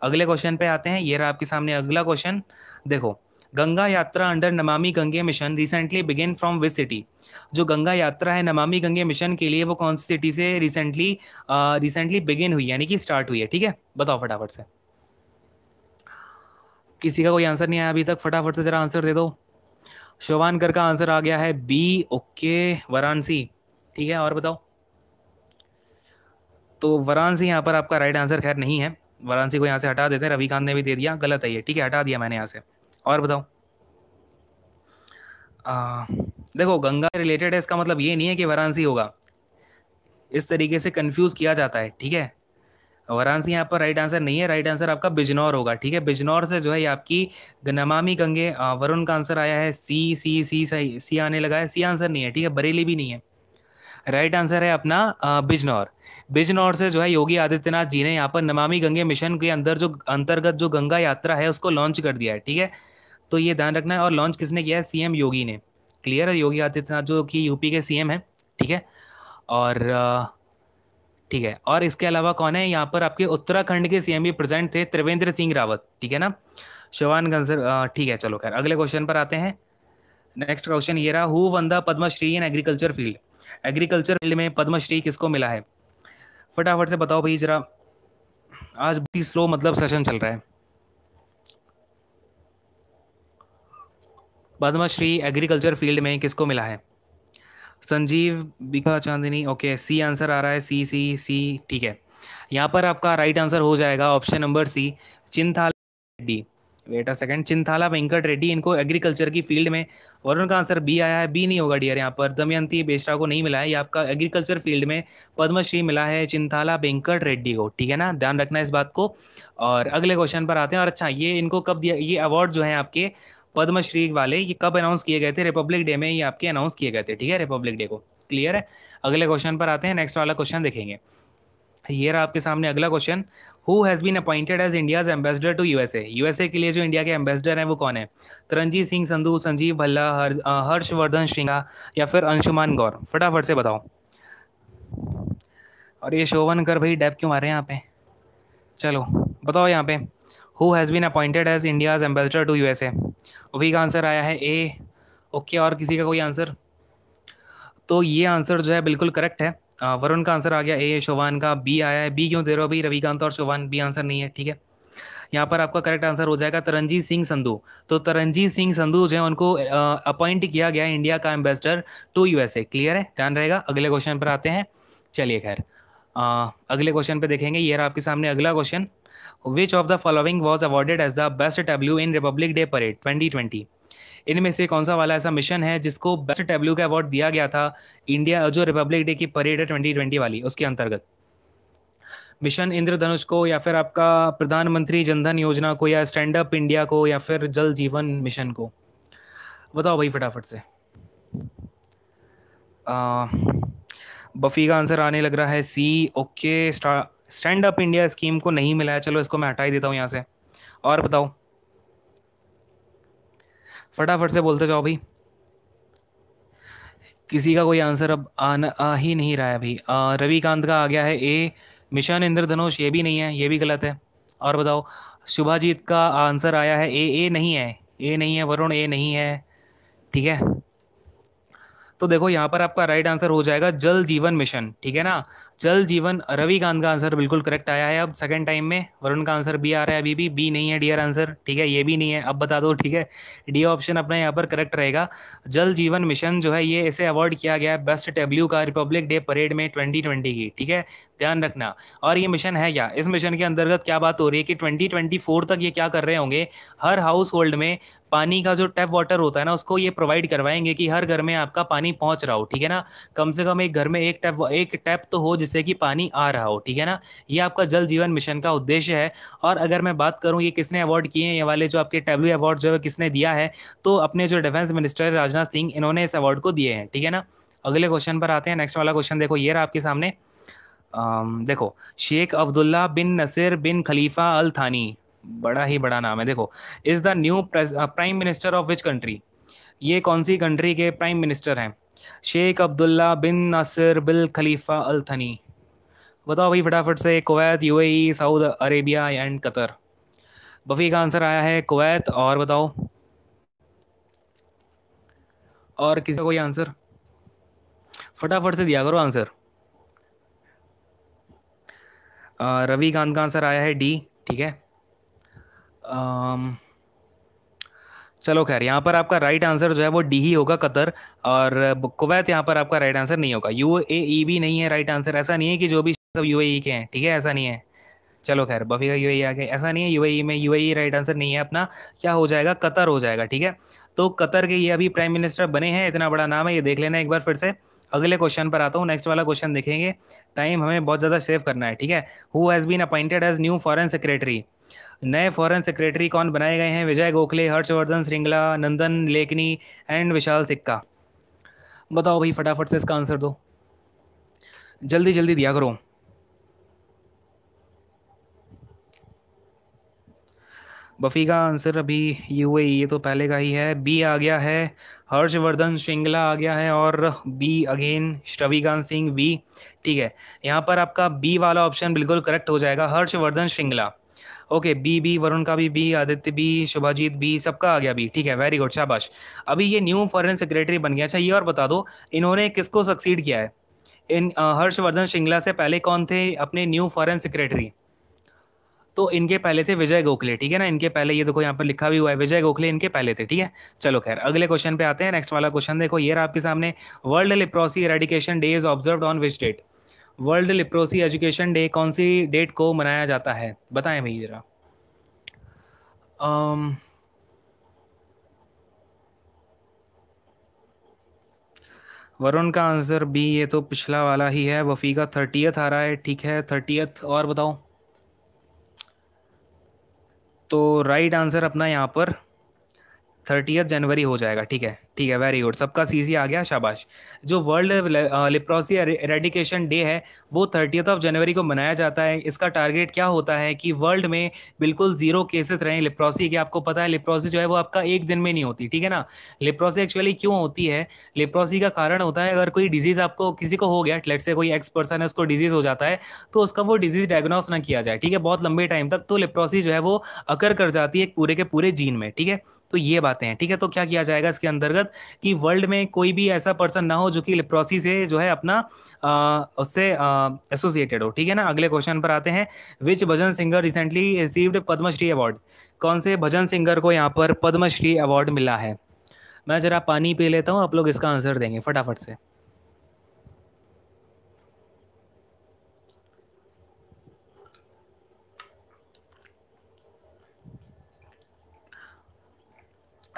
अगले क्वेश्चन पे आते हैं ये रहा आपके सामने अगला क्वेश्चन देखो Ganga Yatra under Namami Gange mission recently begin from which city जो गंगा यात्रा है नमामि गंगे मिशन के लिए वो कौन सी सिटी से रिसेंटली रिसेंटली बिगिन हुई यानी कि स्टार्ट हुई है ठीक है बताओ फटाफट से किसी का कोई आंसर नहीं आया अभी तक फटाफट से ज़रा आंसर दे दो शोवानकर का आंसर आ गया है बी ओके वाराणसी ठीक है और बताओ तो वाराणसी यहाँ पर आपका राइट आंसर खैर नहीं है वाराणसी को यहाँ से हटा देते हैं रवि कांत ने भी दे दिया गलत है ये ठीक है हटा दिया मैंने यहाँ से और बताओ आ, देखो गंगा रिलेटेड है इसका मतलब ये नहीं है कि वाराणसी होगा इस तरीके से कंफ्यूज किया जाता है ठीक है वाराणसी यहाँ पर राइट आंसर नहीं है राइट आंसर आपका बिजनौर होगा ठीक है बिजनौर से जो है आपकी नमामि गंगे वरुण का आंसर आया है सी सी सी सही सी आने लगा है सी आंसर नहीं है ठीक है बरेली भी नहीं है राइट आंसर है अपना बिजनौर बिजनौर से जो है योगी आदित्यनाथ जी ने यहाँ पर नमामि गंगे मिशन के अंदर जो अंतर्गत जो गंगा यात्रा है उसको लॉन्च कर दिया है ठीक है तो ये ध्यान रखना है और लॉन्च किसने किया है सीएम योगी ने क्लियर है योगी आदित्यनाथ जो कि यूपी के सीएम है ठीक है और ठीक है और इसके अलावा कौन है यहाँ पर आपके उत्तराखंड के सीएम भी प्रेजेंट थे त्रिवेंद्र सिंह रावत ठीक है ना शिवान गंसर ठीक है चलो खैर अगले क्वेश्चन पर आते हैं नेक्स्ट क्वेश्चन ये रहा who won the Padmashri in agriculture field agriculture field में पद्मश्री किसको मिला है फटाफट से बताओ भाई जरा आज बड़ी स्लो मतलब सेशन चल रहा है पद्मश्री एग्रीकल्चर फील्ड में किसको मिला है संजीव बिका चांदनी ओके सी आंसर आ रहा है सी सी सी ठीक है यहाँ पर आपका राइट आंसर हो जाएगा option number C Chintala D wait a second Chintala Venkat Reddy इनको एग्रीकल्चर की फील्ड में और उनका आंसर बी आया है बी नहीं होगा डियर यहाँ पर दमयंती बेश्रा को नहीं मिला है ये आपका एग्रीकल्चर फील्ड में पद्मश्री मिला है चिंथाला वेंकट रेड्डी को ठीक है ना ध्यान रखना इस बात को और अगले क्वेश्चन पर आते हैं और अच्छा ये इनको कब दिया ये अवार्ड जो है आपके पद्मश्री वाले ये कब अनाउंस किए गए थे रिपब्लिक डे में ये आपके अनाउंस किए गए थे ठीक है रिपब्लिक डे को क्लियर है अगले क्वेश्चन पर आते हैं नेक्स्ट वाला क्वेश्चन देखेंगे ये रहा आपके सामने अगला question who has been appointed as India's ambassador to USA USA के लिए जो इंडिया के एम्बेसडर हैं वो कौन है तरनजीत सिंह संधू संजीव भल्ला हर, हर्षवर्धन श्रृंगा या फिर अंशुमान गौर फटाफट से बताओ और ये शोवन कर भाई डैप क्यों आ रहे हैं यहाँ पे चलो बताओ यहाँ पे who has been appointed as India's ambassador to U A वही का आंसर आया है ए ओके और किसी का कोई आंसर तो ये आंसर जो है बिल्कुल करेक्ट है वरुण का आंसर आ गया ए शोवान का बी आया है बी क्यों दे रहे हो भाई रविकांत और शोवान बी आंसर नहीं है ठीक है यहाँ पर आपका करेक्ट आंसर हो जाएगा तरनजीत सिंह संधु तो तरनजीत सिंह संधु जो है उनको अपॉइंट किया गया इंडिया का एम्बेसडर टू यूएसए क्लियर है ध्यान रहेगा अगले क्वेश्चन पर आते हैं चलिए खैर अगले क्वेश्चन पर देखेंगे ये आपके सामने अगला question which of the following was awarded as the best W in Republic Day parade twenty इनमें से कौन सा वाला ऐसा मिशन है जिसको बेस्ट डब्ल्यू का अवार्ड दिया गया था इंडिया जो रिपब्लिक डे की परेड है ट्वेंटी वाली उसके अंतर्गत मिशन इंद्रधनुष को या फिर आपका प्रधानमंत्री जनधन योजना को या स्टैंड अप इंडिया को या फिर जल जीवन मिशन को बताओ भाई फटाफट से आ, बफी का आंसर आने लग रहा है C okay stand up India scheme को नहीं मिला है चलो इसको मैं हटा ही देता हूँ यहाँ से और बताओ फटाफट से बोलते जाओ भाई किसी का कोई आंसर अब आना आ ही नहीं रहा है अभी रविकांत का आ गया है ए मिशन इंद्रधनुष ये भी नहीं है ये भी गलत है और बताओ शुभाजीत का आंसर आया है ए ए नहीं है ए नहीं है वरुण ए नहीं है ठीक है तो देखो यहाँ पर आपका राइट आंसर हो जाएगा जल जीवन मिशन ठीक है ना जल जीवन रवि कांत का आंसर बिल्कुल करेक्ट आया है अब सेकंड टाइम में वरुण का आंसर बी आ रहा है अभी भी बी नहीं है डियर आंसर ठीक है ये भी नहीं है अब बता दो ठीक है डी ऑप्शन अपना यहाँ पर करेक्ट रहेगा जल जीवन मिशन जो है ये इसे अवार्ड किया गया है बेस्ट डब्ल्यू का रिपब्लिक डे परेड में ट्वेंटी की ठीक है ध्यान रखना और ये मिशन है क्या इस मिशन के अंतर्गत क्या बात हो रही है कि ट्वेंटी तक ये क्या कर रहे होंगे हर हाउस होल्ड में पानी का जो टैप वाटर होता है ना उसको ये प्रोवाइड करवाएंगे कि हर घर में आपका पानी पहुंच रहा हो ठीक है ना कम से कम एक घर में एक टैप एक टैप तो हो जिससे कि पानी आ रहा हो ठीक है ना ये आपका जल जीवन मिशन का उद्देश्य है और अगर मैं बात करूँ ये किसने अवार्ड किए हैं ये वाले जो आपके डब्ल्यू अवार्ड जो है किसने दिया है तो अपने जो डिफेंस मिनिस्टर राजनाथ सिंह इन्होंने इस अवार्ड को दिए हैं ठीक है ना अगले क्वेश्चन पर आते हैं नेक्स्ट वाला क्वेश्चन देखो ये रहा आपके सामने देखो शेख अब्दुल्ला बिन नसीर बिन खलीफा अल थानी बड़ा ही बड़ा नाम है देखो is the new prime minister of which country ये कौन सी कंट्री के प्राइम मिनिस्टर हैं Sheikh Abdullah bin Nasser bin Khalifa Al Thani बताओ भाई फटाफट से Kuwait UAE Saudi Arabia and Qatar बफी का आंसर आया है कुवैत और बताओ और किसी का कोई आंसर फटाफट से दिया करो आंसर रवि कांत का आंसर आया है डी ठीक है चलो खैर यहाँ पर आपका राइट आंसर जो है वो डी ही होगा कतर और कुवैत यहाँ पर आपका राइट आंसर नहीं होगा यू ए ई भी नहीं है राइट आंसर ऐसा नहीं है कि जो भी सब यू e के हैं ठीक है ऐसा नहीं है चलो खैर बफी का ए e आ गया ऐसा नहीं है ई e में यूएई राइट आंसर नहीं है अपना क्या हो जाएगा कतर हो जाएगा ठीक है तो कतर के ये अभी प्राइम मिनिस्टर बने हैं इतना बड़ा नाम है ये देख लेना एक बार फिर से अगले क्वेश्चन पर आता हूँ नेक्स्ट वाला क्वेश्चन देखेंगे टाइम हमें बहुत ज़्यादा सेव करना है ठीक है who has been appointed as new foreign secretary नए फॉरेन सेक्रेटरी कौन बनाए गए हैं विजय गोखले हर्षवर्धन श्रृंगला नंदन लेखनी एंड विशाल सिक्का बताओ भाई फटाफट से इसका आंसर दो जल्दी जल्दी दिया करो बफ़ी का आंसर अभी यू e, ये तो पहले का ही है बी आ गया है हर्षवर्धन श्रृंगला आ गया है और B again Shravikant Singh B ठीक है यहाँ पर आपका बी वाला ऑप्शन बिल्कुल करेक्ट हो जाएगा Harshvardhan Shringla okay B B Varun का भी B Aditya B Shubhajit B सबका आ गया बी ठीक है वेरी गुड शाबाश अभी ये न्यू फॉरेन सेक्रेटरी बन गया अच्छा ये और बता दो इन्होंने किसको सक्सीड किया है इन हर्षवर्धन श्रृंगला से पहले कौन थे अपने न्यू फॉरेन सेक्रेटरी तो इनके पहले थे विजय गोखले ठीक है ना इनके पहले ये देखो यहाँ पर लिखा भी हुआ है विजय गोखले इनके पहले थे ठीक है चलो खैर अगले क्वेश्चन पे आते हैं नेक्स्ट वाला क्वेश्चन देखो ये रहा आपके सामने world leprosy eradication day is observe on which date world leprosy education day कौन सी डेट को मनाया जाता है बताएं भाई ज़रा वरुण का आंसर बी ये तो पिछला वाला ही है वफ़ी का थर्टियथ आ रहा है ठीक है थर्टियथ और बताओ तो राइट आंसर अपना यहाँ पर थर्टी जनवरी हो जाएगा ठीक है ठीक है वेरी गुड सबका सी आ गया शाबाश जो वर्ल्ड लिप्रोसी रेडिकेशन डे है वो थर्टियथ ऑफ जनवरी को मनाया जाता है इसका टारगेट क्या होता है कि वर्ल्ड में बिल्कुल जीरो केसेस रहें लिप्रोसी के आपको पता है लिप्रोसी जो है वो आपका एक दिन में नहीं होती ठीक है ना लिप्रोसी एक्चुअली क्यों होती है लिप्रोसी का कारण होता है अगर कोई डिजीज़ आपको किसी को हो गया लेट से कोई एक्स पर्सन है उसको डिजीज़ हो जाता है तो उसका वो डिजीज़ डायग्नोस ना किया जाए ठीक है बहुत लंबे टाइम तक तो लिप्रोसी जो है वो अकर कर जाती है पूरे के पूरे जीन में ठीक है तो ये बातें हैं ठीक है तो क्या किया जाएगा इसके अंतर्गत कि वर्ल्ड में कोई भी ऐसा पर्सन ना हो जो कि लिप्रोसी से जो है अपना उससे एसोसिएटेड हो ठीक है ना अगले क्वेश्चन पर आते हैं which bhajan singer recently received Padmashri award कौन से भजन सिंगर को यहाँ पर पद्मश्री अवार्ड मिला है मैं ज़रा पानी पी लेता हूँ आप लोग इसका आंसर देंगे फटाफट से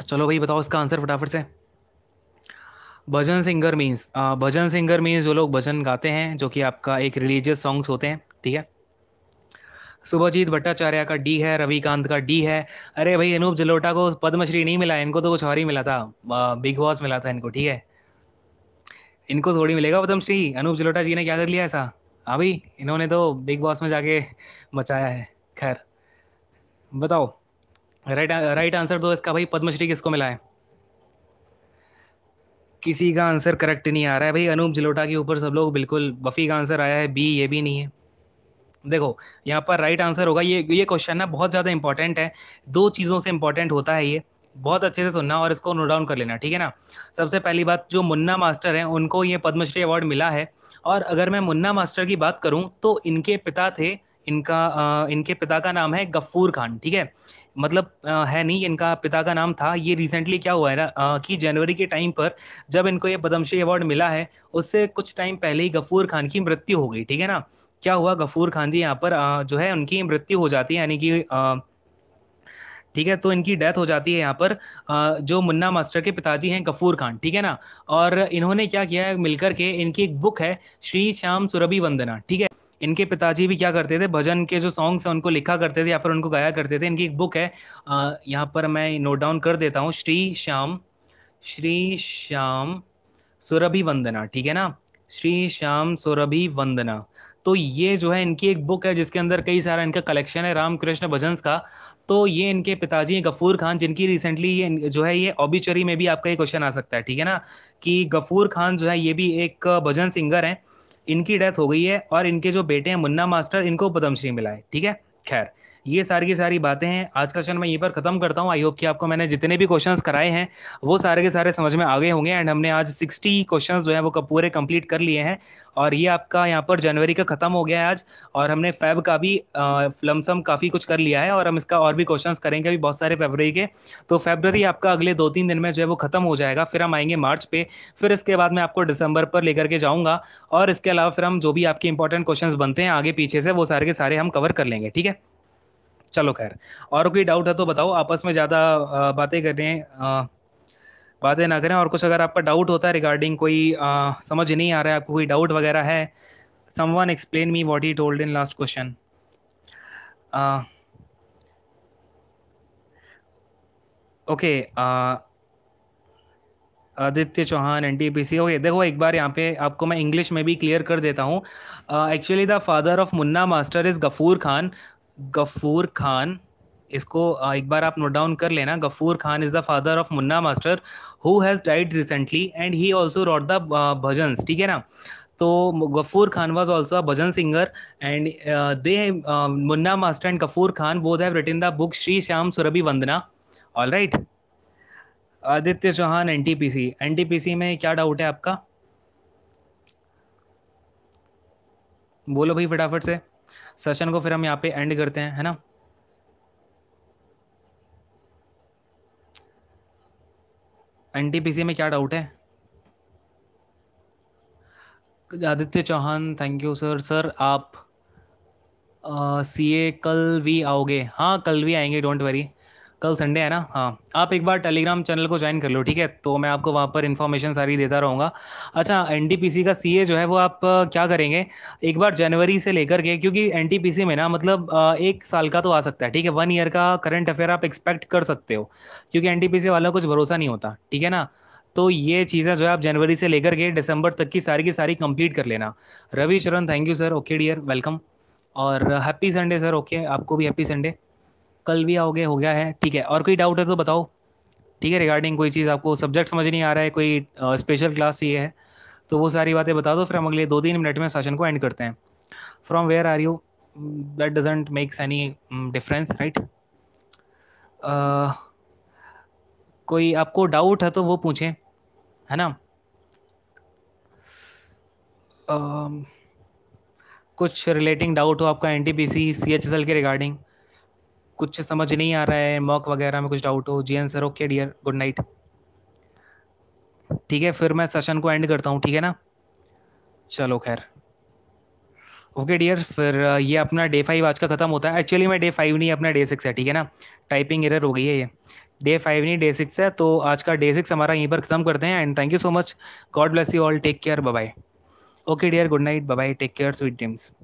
चलो भाई बताओ इसका आंसर फटाफट से bhajan singer means bhajan singer means जो लोग भजन गाते हैं जो कि आपका एक रिलीजियस सॉन्ग्स होते हैं ठीक है सुभजीत भट्टाचार्य का डी है रविकांत का डी है अरे भाई अनूप जलोटा को पद्मश्री नहीं मिला इनको तो कुछ और ही मिला था बिग बॉस मिला था इनको ठीक है इनको थोड़ी मिलेगा पद्मश्री अनूप जलोटा जी ने क्या कर लिया ऐसा हाँ भाई इन्होंने तो बिग बॉस में जाके मचाया है खैर बताओ राइट राइट आंसर दो इसका भाई पद्मश्री किसको मिला है किसी का आंसर करेक्ट नहीं आ रहा है भाई अनूप जलोटा के ऊपर सब लोग बिल्कुल बफ़ी का आंसर आया है बी ये भी नहीं है देखो यहाँ पर राइट आंसर होगा ये ये क्वेश्चन ना बहुत ज़्यादा इंपॉर्टेंट है दो चीज़ों से इंपॉर्टेंट होता है ये बहुत अच्छे से सुनना और इसको नोट डाउन कर लेना ठीक है ना सबसे पहली बात जो मुन्ना मास्टर हैं उनको ये पद्मश्री अवार्ड मिला है और अगर मैं मुन्ना मास्टर की बात करूँ तो इनके पिता थे इनका आ, इनके पिता का नाम है गफ्फूर खान ठीक है मतलब आ, है नहीं इनका पिता का नाम था ये रिसेंटली क्या हुआ है ना कि जनवरी के टाइम पर जब इनको ये पद्मश्री अवार्ड मिला है उससे कुछ टाइम पहले ही गफूर खान की मृत्यु हो गई ठीक है ना क्या हुआ गफूर खान जी यहाँ पर आ, जो है उनकी मृत्यु हो जाती है यानी कि ठीक है तो इनकी डेथ हो जाती है यहाँ पर जो मुन्ना मास्टर के पिताजी हैं गफूर खान ठीक है ना और इन्होंने क्या किया है मिलकर के इनकी एक बुक है श्री श्याम सुरभि वंदना ठीक है इनके पिताजी भी क्या करते थे भजन के जो सॉन्ग्स हैं उनको लिखा करते थे या फिर उनको गाया करते थे इनकी एक बुक है यहाँ पर मैं नोट डाउन कर देता हूँ श्री श्याम श्री श्याम सुरभि वंदना ठीक है ना श्री श्याम सुरभि वंदना तो ये जो है इनकी एक बुक है जिसके अंदर कई सारा इनका कलेक्शन है रामकृष्ण भजन्स का तो ये इनके पिताजी गफूर खान जिनकी रिसेंटली ये जो है ये ऑबिचरी में भी आपका ये क्वेश्चन आ सकता है ठीक है ना कि गफूर खान जो है ये भी एक भजन सिंगर हैं इनकी डेथ हो गई है और इनके जो बेटे हैं मुन्ना मास्टर इनको पद्मश्री मिला है ठीक है खैर ये सारी की सारी बातें हैं आज का सेशन मैं यहीं पर खत्म करता हूँ आई होप कि आपको मैंने जितने भी क्वेश्चंस कराए हैं वो सारे के सारे समझ में आ गए होंगे एंड हमने आज 60 क्वेश्चंस जो है वो पूरे कंप्लीट कर लिए हैं और ये आपका यहाँ पर जनवरी का खत्म हो गया है आज और हमने फैब का भी लमसम काफ़ी कुछ कर लिया है और हम इसका और भी क्वेश्चन करेंगे अभी बहुत सारे फेबररी के तो फेबररी आपका अगले दो तीन दिन में जो है वो खत्म हो जाएगा फिर हम आएंगे मार्च पे फिर इसके बाद मैं आपको दिसंबर पर लेकर के जाऊँगा और इसके अलावा फिर हम जो भी आपके इंपॉर्टेंट क्वेश्चन बनते हैं आगे पीछे से वो सारे के सारे हम कवर कर लेंगे ठीक है चलो खैर और कोई डाउट है तो बताओ आपस में ज़्यादा बातें करें बातें ना करें और कुछ अगर आपका डाउट होता है रिगार्डिंग कोई आ, समझ नहीं आ रहा है आपको कोई डाउट वगैरह है one explain me what he told in last question okay Aditya Chauhan N T P C okay देखो एक बार यहाँ पे आपको मैं इंग्लिश में भी क्लियर कर देता हूँ actually the father of Munna master is Gafoor Khan Gafoor Khan इसको एक बार आप नोट डाउन कर लेना Gafoor Khan is the father of Munna master who has died recently and he also wrote the bhajan ठीक है ना तो Gafoor Khan was also a bhajan singer and the Munna master and Gafoor Khan both have written the book Shri Shyam Surabhi Vandana all right Aditya Chauhan N T में क्या doubt है आपका बोलो भाई फटाफट से सेशन को फिर हम यहाँ पे एंड करते हैं है ना एन में क्या डाउट है Aditya Chauhan thank you sir sir आप सी ए कल भी आओगे हाँ कल भी आएंगे डोंट वरी कल संडे है ना हाँ आप एक बार टेलीग्राम चैनल को ज्वाइन कर लो ठीक है तो मैं आपको वहाँ पर इन्फॉर्मेशन सारी देता रहूँगा अच्छा एन का सी जो है वो आप क्या करेंगे एक बार जनवरी से लेकर के क्योंकि एन में ना मतलब एक साल का तो आ सकता है ठीक है वन ईयर का करंट अफेयर आप एक्सपेक्ट कर सकते हो क्योंकि एन वाला कुछ भरोसा नहीं होता ठीक है ना तो ये चीज़ें जो है आप जनवरी से लेकर के दिसंबर तक की सारी की सारी कंप्लीट कर लेना Ravi Charan thank you sir okay dear welcome और हैप्पी संडे सर ओके आपको भी हैप्पी संडे कल भी आओगे हो गया है ठीक है और कोई डाउट है तो बताओ ठीक है रिगार्डिंग कोई चीज़ आपको सब्जेक्ट समझ नहीं आ रहा है कोई स्पेशल क्लास ये है तो वो सारी बातें बता दो फिर हम अगले दो तीन मिनट में सेशन को एंड करते हैं from where are you that doesn't makes any difference right कोई आपको डाउट है तो वो पूछें है ना uh, कुछ रिलेटिंग डाउट हो आपका N T P C C H S L के रिगार्डिंग कुछ समझ नहीं आ रहा है मॉक वगैरह में कुछ डाउट हो G N sir okay dear good night ठीक है फिर मैं सेशन को एंड करता हूँ ठीक है ना चलो खैर ओके डियर फिर ये अपना डे फाइव आज का ख़त्म होता है एक्चुअली मैं डे फाइव नहीं अपना डे सिक्स है ठीक है ना टाइपिंग एरर हो गई है ये डे फाइव नहीं डे सिक्स है तो आज का डे सिक्स हमारा यहीं पर ख़त्म करते हैं and thank you so much God bless you all take care bye okay dear good night bye take care sweet dreams